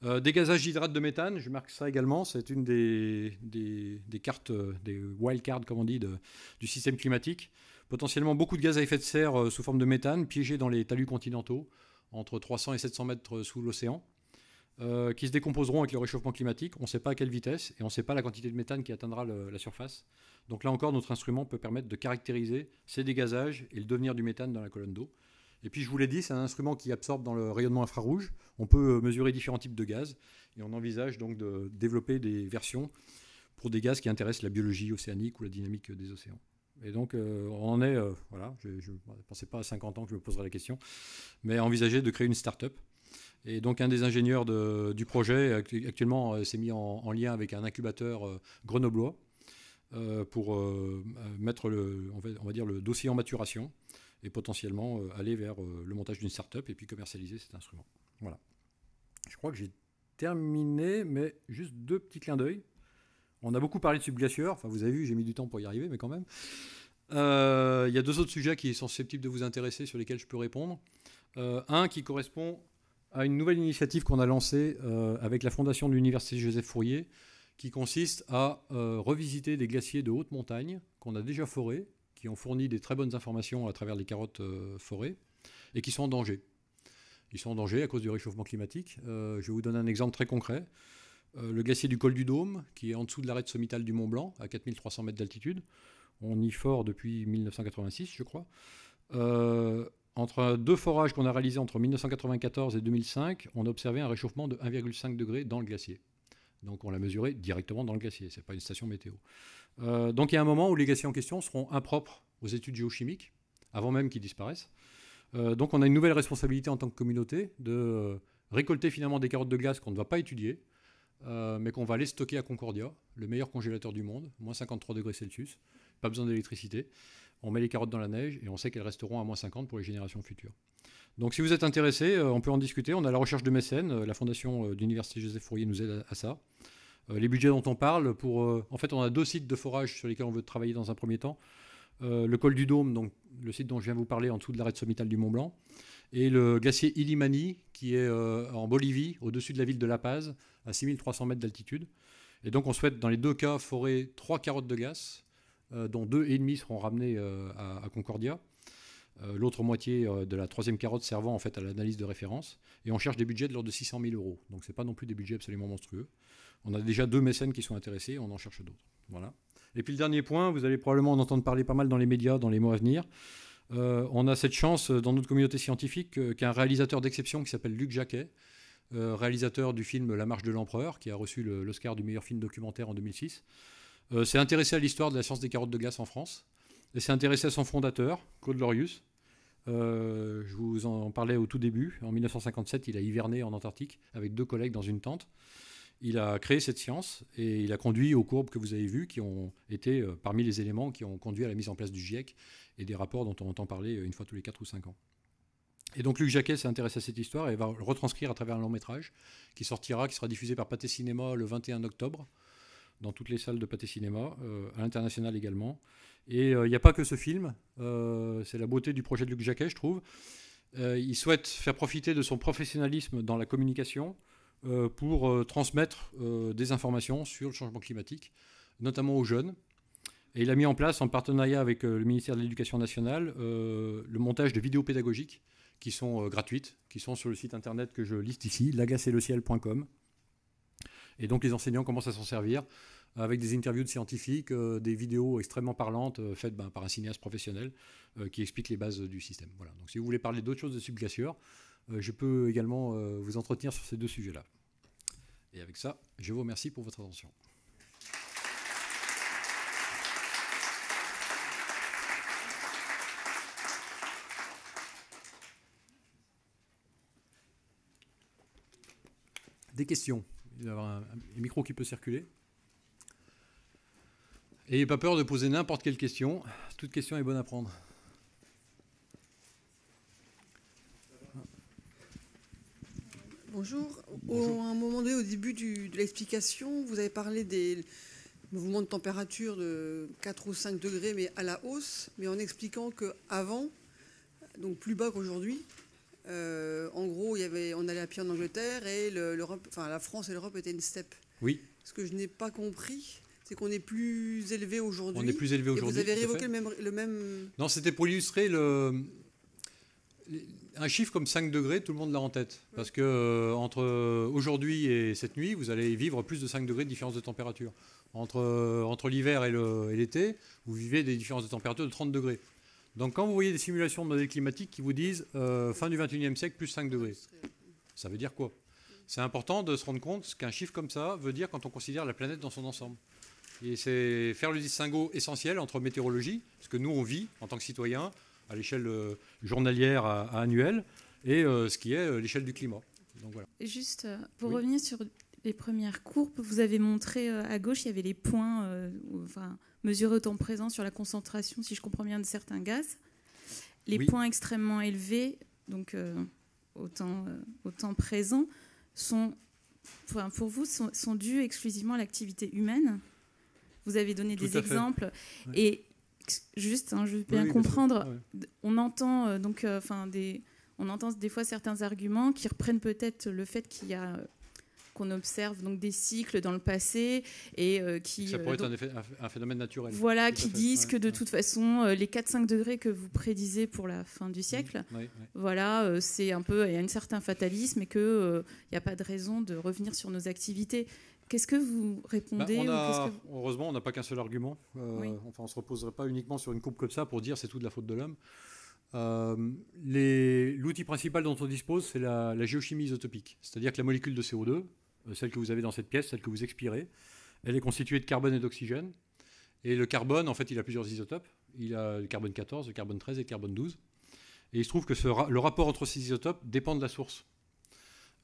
A: Dégasage euh, dégazage hydrate de méthane, je marque ça également, c'est une des, des, des cartes, euh, des wildcards, comme on dit, du système climatique. Potentiellement beaucoup de gaz à effet de serre euh, sous forme de méthane, piégé dans les talus continentaux, entre 300 et 700 mètres sous l'océan, qui se décomposeront avec le réchauffement climatique. On ne sait pas à quelle vitesse et on ne sait pas la quantité de méthane qui atteindra la surface. Donc là encore, notre instrument peut permettre de caractériser ces dégazages et le devenir du méthane dans la colonne d'eau. Et puis je vous l'ai dit, c'est un instrument qui absorbe dans le rayonnement infrarouge. On peut euh, mesurer différents types de gaz et on envisage donc de développer des versions pour des gaz qui intéressent la biologie océanique ou la dynamique des océans. Et donc, euh, on en est, euh, voilà, je ne pensais pas à 50 ans que je me poserais la question, mais envisager de créer une start-up. Et donc, un des ingénieurs du projet, actuellement, s'est mis en, lien avec un incubateur grenoblois pour mettre, le, on, va, dire, le dossier en maturation et potentiellement euh, aller vers euh, le montage d'une start-up et puis commercialiser cet instrument. Voilà. Je crois que j'ai terminé, mais juste deux petits clins d'œil. On a beaucoup parlé de subglacieurs, enfin vous avez vu, j'ai mis du temps pour y arriver, mais quand même. Euh, il y a deux autres sujets qui sont susceptibles de vous intéresser, sur lesquels je peux répondre. un qui correspond à une nouvelle initiative qu'on a lancée avec la fondation de l'Université Joseph Fourier, qui consiste à revisiter des glaciers de haute montagne qu'on a déjà forés, qui ont fourni des très bonnes informations à travers les carottes euh, forêts et qui sont en danger. Ils sont en danger à cause du réchauffement climatique. Euh, je vais vous donner un exemple très concret. Euh, le glacier du col du Dôme, qui est en dessous de l'arête sommitale du Mont Blanc, à 4300 mètres d'altitude. On y fort depuis 1986, je crois. entre deux forages qu'on a réalisés entre 1994 et 2005, on a observé un réchauffement de 1,5 degré dans le glacier. Donc on l'a mesuré directement dans le glacier, ce n'est pas une station météo. Euh, donc il y a un moment où les gaziers en question seront impropres aux études géochimiques, avant même qu'ils disparaissent. Euh, donc on a une nouvelle responsabilité en tant que communauté de euh, récolter finalement des carottes de gaz qu'on ne va pas étudier, mais qu'on va aller stocker à Concordia, le meilleur congélateur du monde, moins 53 degrés Celsius, pas besoin d'électricité. On met les carottes dans la neige et on sait qu'elles resteront à moins 50 pour les générations futures. Donc si vous êtes intéressé, on peut en discuter. On a la recherche de mécènes, la fondation d'université Joseph Fourier nous aide à ça. Euh, les budgets dont on parle, pour, euh, en fait, on a deux sites de forage sur lesquels on veut travailler dans un premier temps. Euh, le col du Dôme, donc le site dont je viens de vous parler en dessous de l'arête sommitale du Mont Blanc, et le glacier Illimani, qui est en Bolivie, au-dessus de la ville de La Paz, à 6300 mètres d'altitude. Et donc, on souhaite, dans les deux cas, forer trois carottes de gaz, dont deux et demi seront ramenés à, Concordia. Euh, l'autre moitié euh, de la troisième carotte servant en fait à l'analyse de référence. Et on cherche des budgets de l'ordre de 600 000 euros. Donc c'est pas non plus des budgets absolument monstrueux. On a déjà deux mécènes qui sont intéressés, on en cherche d'autres. Voilà. Et puis le dernier point, vous allez probablement en entendre parler pas mal dans les médias dans les mois à venir. Euh, on a cette chance dans notre communauté scientifique qu'un réalisateur d'exception qui s'appelle Luc Jacquet, réalisateur du film La marche de l'empereur, qui a reçu l'Oscar du meilleur film documentaire en 2006, s'est intéressé à l'histoire de la science des carottes de glace en France. Elle s'est intéressé à son fondateur, Claude Lorius. Euh, je vous en parlais au tout début. En 1957, il a hiverné en Antarctique avec deux collègues dans une tente. Il a créé cette science et il a conduit aux courbes que vous avez vues, qui ont été euh, parmi les éléments qui ont conduit à la mise en place du GIEC et des rapports dont on entend parler euh, une fois tous les 4 ou 5 ans. Et donc Luc Jacquet s'est intéressé à cette histoire et va retranscrire à travers un long métrage qui sortira, qui sera diffusé par Pathé Cinéma le 21 octobre dans toutes les salles de Pathé Cinéma, à l'international également. Et euh, il n'y a pas que ce film, euh, c'est la beauté du projet de Luc Jacquet, je trouve. Euh, il souhaite faire profiter de son professionnalisme dans la communication pour transmettre des informations sur le changement climatique, notamment aux jeunes. Et il a mis en place, en partenariat avec le ministère de l'Éducation nationale, le montage de vidéos pédagogiques qui sont gratuites, qui sont sur le site internet que je liste ici, lagaceleciel.com. Et donc les enseignants commencent à s'en servir avec des interviews de scientifiques, euh, des vidéos extrêmement parlantes euh, faites ben, par un cinéaste professionnel euh, qui explique les bases du système. Voilà. Donc si vous voulez parler d'autres choses de subglaciaire, je peux également vous entretenir sur ces deux sujets-là. Et avec ça, je vous remercie pour votre attention. Des questions Il y a un micro qui peut circuler n'ayez pas peur de poser n'importe quelle question. Toute question est bonne à prendre.
B: Bonjour. Au, à un moment donné, au début de l'explication, vous avez parlé des
A: mouvements de température de 4 ou 5 degrés, mais à la hausse, mais en expliquant qu'avant, donc plus bas qu'aujourd'hui, euh, en gros, il y avait, on allait à pied en Angleterre et enfin la France et l'Europe étaient une steppe. Oui. Ce que je n'ai pas compris, c'est qu'on est plus élevé aujourd'hui. On est plus élevé aujourd'hui. Vous avez révoqué le même, Non, c'était pour illustrer le... un chiffre comme 5 degrés, tout le monde l'a en tête. Parce que euh, entre aujourd'hui et cette nuit, vous allez vivre plus de 5 degrés de différence de température. Entre, euh, entre l'hiver et l'été, vous vivez des différences de température de 30 degrés. Donc quand vous voyez des simulations de modèles climatiques qui vous disent euh, fin du 21e siècle, plus 5 degrés, ça veut dire quoi C'est important de se rendre compte ce qu'un chiffre comme ça veut dire quand on considère la planète dans son ensemble c'est faire le distinguo essentiel entre météorologie, ce que nous on vit en tant que citoyens à l'échelle euh, journalière à, annuelle, et euh, ce qui est euh, l'échelle du climat.
B: Juste pour revenir sur les premières courbes, vous avez montré à gauche, il y avait les points mesurés au temps présent sur la concentration, si je comprends bien, de certains gaz. Les points extrêmement élevés, donc au, temps, présent, sont, pour, vous, sont, sont dus exclusivement à l'activité humaine vous avez donné des exemples. Et juste, hein, je veux bien comprendre, on entend euh, donc, euh, enfin, des, on entend des fois certains arguments qui reprennent peut-être le fait qu'il y a euh, qu'on observe donc des cycles dans le passé et qui ça pourrait être
A: un, phénomène naturel. Voilà, qui disent que de
B: toute façon les 4-5 degrés que vous prédisez pour la fin du siècle, voilà, c'est un peu il y a un certain fatalisme et que il n'y a pas de raison de revenir sur nos activités. Qu'est-ce que vous répondez bah,
A: Heureusement, on n'a pas qu'un seul argument. Euh, enfin, on ne se reposerait pas uniquement sur une coupe comme ça pour dire c'est tout de la faute de l'homme. Euh, l'outil principal dont on dispose, c'est la, géochimie isotopique. C'est-à-dire que la molécule de CO2, euh, celle que vous avez dans cette pièce, celle que vous expirez, elle est constituée de carbone et d'oxygène. Et le carbone, en fait, il a plusieurs isotopes. Il a le carbone 14, le carbone 13 et le carbone 12. Et il se trouve que le rapport entre ces isotopes dépend de la source.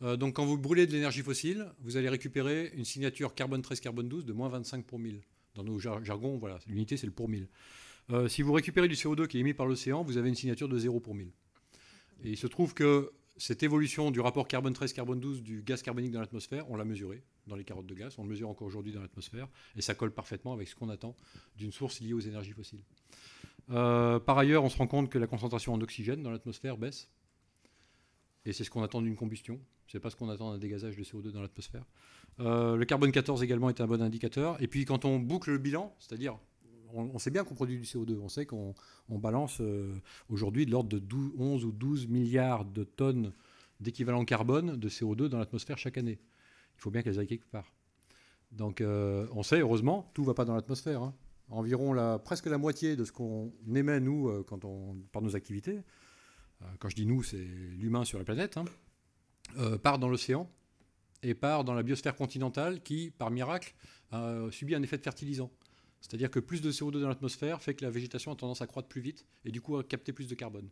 A: Euh, donc quand vous brûlez de l'énergie fossile, vous allez récupérer une signature carbone 13, carbone 12 de moins 25 pour 1000. Dans nos jargons, voilà, l'unité c'est le pour 1000. Euh, si vous récupérez du CO2 qui est émis par l'océan, vous avez une signature de 0 pour 1000. Et il se trouve que cette évolution du rapport carbone 13, carbone 12 du gaz carbonique dans l'atmosphère, on l'a mesuré dans les carottes de gaz, on le mesure encore aujourd'hui dans l'atmosphère, et ça colle parfaitement avec ce qu'on attend d'une source liée aux énergies fossiles. Euh, par ailleurs, on se rend compte que la concentration en oxygène dans l'atmosphère baisse et c'est ce qu'on attend d'une combustion. C'est pas ce qu'on attend d'un dégazage de CO2 dans l'atmosphère. Euh, le carbone 14 également est un bon indicateur. Et puis quand on boucle le bilan, c'est-à-dire on, sait bien qu'on produit du CO2, on sait qu'on balance euh, aujourd'hui de l'ordre de 12, 11 ou 12 milliards de tonnes d'équivalent carbone de CO2 dans l'atmosphère chaque année. Il faut bien qu'elles aillent quelque part. Donc euh, on sait, heureusement, tout ne va pas dans l'atmosphère. Hein. Environ la, presque la moitié de ce qu'on émet, nous, quand on, par nos activités, euh, quand je dis nous, c'est l'humain sur la planète, hein. euh, part dans l'océan et part dans la biosphère continentale qui, par miracle, euh, subit un effet de fertilisant. C'est-à-dire que plus de CO2 dans l'atmosphère fait que la végétation a tendance à croître plus vite et du coup à capter plus de carbone,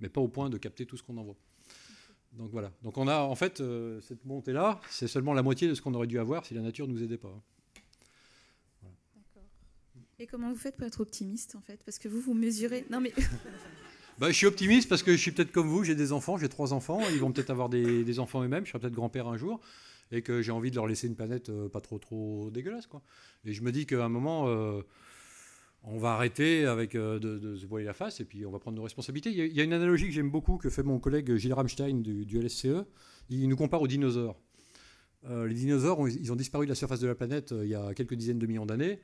A: mais pas au point de capter tout ce qu'on envoie. Donc voilà. Donc on a en fait euh, cette montée-là, c'est seulement la moitié de ce qu'on aurait dû avoir si la nature ne nous aidait pas.
B: Hein. Et comment vous faites pour être optimiste en fait Parce que vous, vous mesurez. Non mais. (laughs)
A: Bah, je suis optimiste parce que je suis peut-être comme vous, j'ai des enfants, j'ai trois enfants, ils vont peut-être avoir des, enfants eux-mêmes, je serai peut-être grand-père un jour, et que j'ai envie de leur laisser une planète euh, pas trop trop dégueulasse. Quoi. Et je me dis qu'à un moment, euh, on va arrêter avec, euh, de, se voiler la face et puis on va prendre nos responsabilités. Il y a, une analogie que j'aime beaucoup que fait mon collègue Gilles Rammstein du, LSCE, il nous compare aux dinosaures. les dinosaures, ils ont disparu de la surface de la planète il y a quelques dizaines de millions d'années.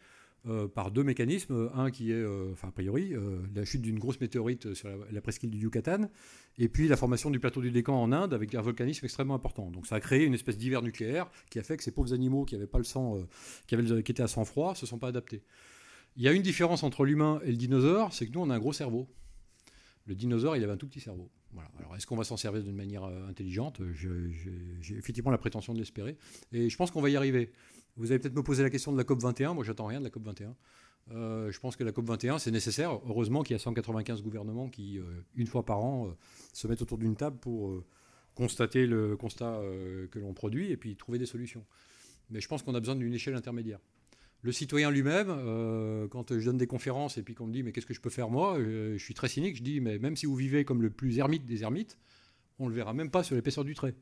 A: Euh, par deux mécanismes. Un qui est, euh, enfin, a priori, euh, la chute d'une grosse météorite sur la, presqu'île du Yucatan, et puis la formation du plateau du Décan en Inde avec un volcanisme extrêmement important. Donc ça a créé une espèce d'hiver nucléaire qui a fait que ces pauvres animaux qui avaient pas le sang, qui, avaient, étaient à sang froid, se sont pas adaptés. Il y a une différence entre l'humain et le dinosaure, c'est que nous, on a un gros cerveau. Le dinosaure, il avait un tout petit cerveau. Alors, est-ce qu'on va s'en servir d'une manière intelligente j'ai effectivement la prétention de l'espérer. Et je pense qu'on va y arriver. Vous allez peut-être me poser la question de la COP21. Moi, j'attends rien de la COP21. Euh, je pense que la COP21, c'est nécessaire. Heureusement qu'il y a 195 gouvernements qui, euh, une fois par an, euh, se mettent autour d'une table pour constater le constat que l'on produit et puis trouver des solutions. Mais je pense qu'on a besoin d'une échelle intermédiaire. Le citoyen lui-même, quand je donne des conférences et puis qu'on me dit mais qu'est-ce que je peux faire moi, je suis très cynique, je dis mais même si vous vivez comme le plus ermite des ermites, on ne le verra même pas sur l'épaisseur du trait.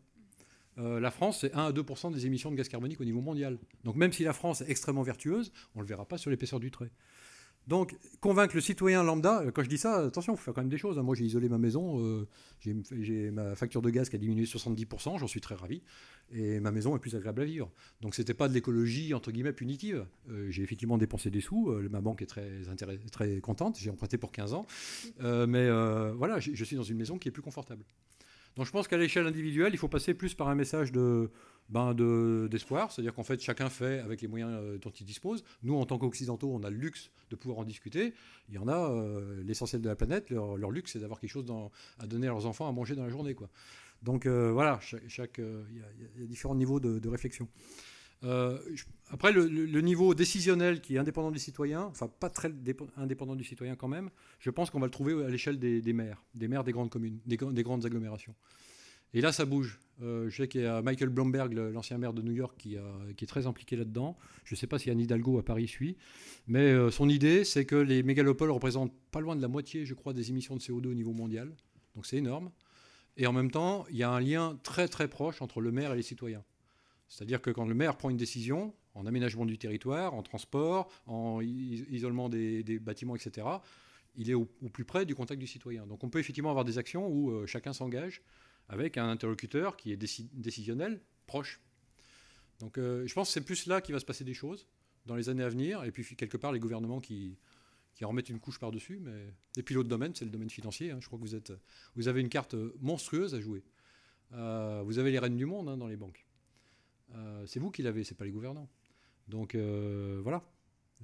A: Euh, la France, c'est 1 à 2 des émissions de gaz carbonique au niveau mondial. Donc même si la France est extrêmement vertueuse, on ne le verra pas sur l'épaisseur du trait. Donc, convaincre le citoyen lambda, euh, quand je dis ça, attention, il faut faire quand même des choses. Hein. Moi, j'ai isolé ma maison, euh, j'ai ma facture de gaz qui a diminué de 70%, j'en suis très ravi, et ma maison est plus agréable à vivre. Donc, ce n'était pas de l'écologie, entre guillemets, punitive. j'ai effectivement dépensé des sous, ma banque est très, très contente, j'ai emprunté pour 15 ans, mais voilà, je suis dans une maison qui est plus confortable. Donc je pense qu'à l'échelle individuelle, il faut passer plus par un message de ben d'espoir, c'est-à-dire qu'en fait chacun fait avec les moyens euh, dont il dispose. Nous, en tant qu'occidentaux, on a le luxe de pouvoir en discuter. Il y en a euh, l'essentiel de la planète, leur, luxe, c'est d'avoir quelque chose à donner à leurs enfants à manger dans la journée, quoi. Donc euh, voilà, chaque, il y, a différents niveaux de réflexion. Euh, après, le, niveau décisionnel qui est indépendant du citoyen, enfin pas très indépendant du citoyen quand même, je pense qu'on va le trouver à l'échelle des, maires, des maires des grandes communes, des, grandes agglomérations. Et là, ça bouge. Euh, je sais qu'il y a Michael Blomberg, l'ancien maire de New York, qui, est très impliqué là-dedans. Je ne sais pas si Anne Hidalgo à Paris suit. Mais euh, son idée, c'est que les mégalopoles représentent pas loin de la moitié, je crois, des émissions de CO2 au niveau mondial. Donc c'est énorme. Et en même temps, il y a un lien très très proche entre le maire et les citoyens. C'est-à-dire que quand le maire prend une décision en aménagement du territoire, en transport, en isolement des, bâtiments, etc., il est au, plus près du contact du citoyen. Donc on peut effectivement avoir des actions où euh, chacun s'engage avec un interlocuteur qui est décisionnel, proche. Donc euh, je pense que c'est plus là qu'il va se passer des choses dans les années à venir, et puis quelque part les gouvernements qui, en remettent une couche par-dessus. Mais... Et puis l'autre domaine, c'est le domaine financier. Hein. Je crois que vous, êtes, vous avez une carte euh, monstrueuse à jouer. vous avez les rênes du monde hein, dans les banques. Euh, c'est vous qui l'avez, c'est pas les gouvernants. Donc euh, voilà.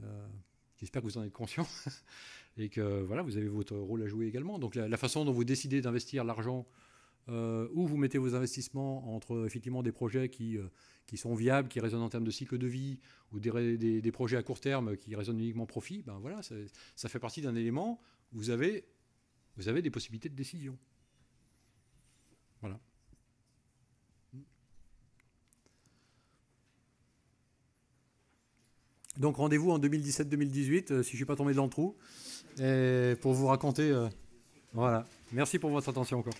A: Euh, j'espère que vous en êtes conscient (laughs) et que voilà, vous avez votre rôle à jouer également. Donc la, façon dont vous décidez d'investir l'argent, où vous mettez vos investissements entre effectivement des projets qui, qui sont viables, qui résonnent en termes de cycle de vie, ou des, projets à court terme qui résonnent uniquement profit, ben voilà, ça, fait partie d'un élément. Où vous avez, vous avez des possibilités de décision. Donc rendez-vous en 2017-2018, euh, si je ne suis pas tombé dans le trou, pour vous raconter. Euh, voilà. Merci pour votre attention encore.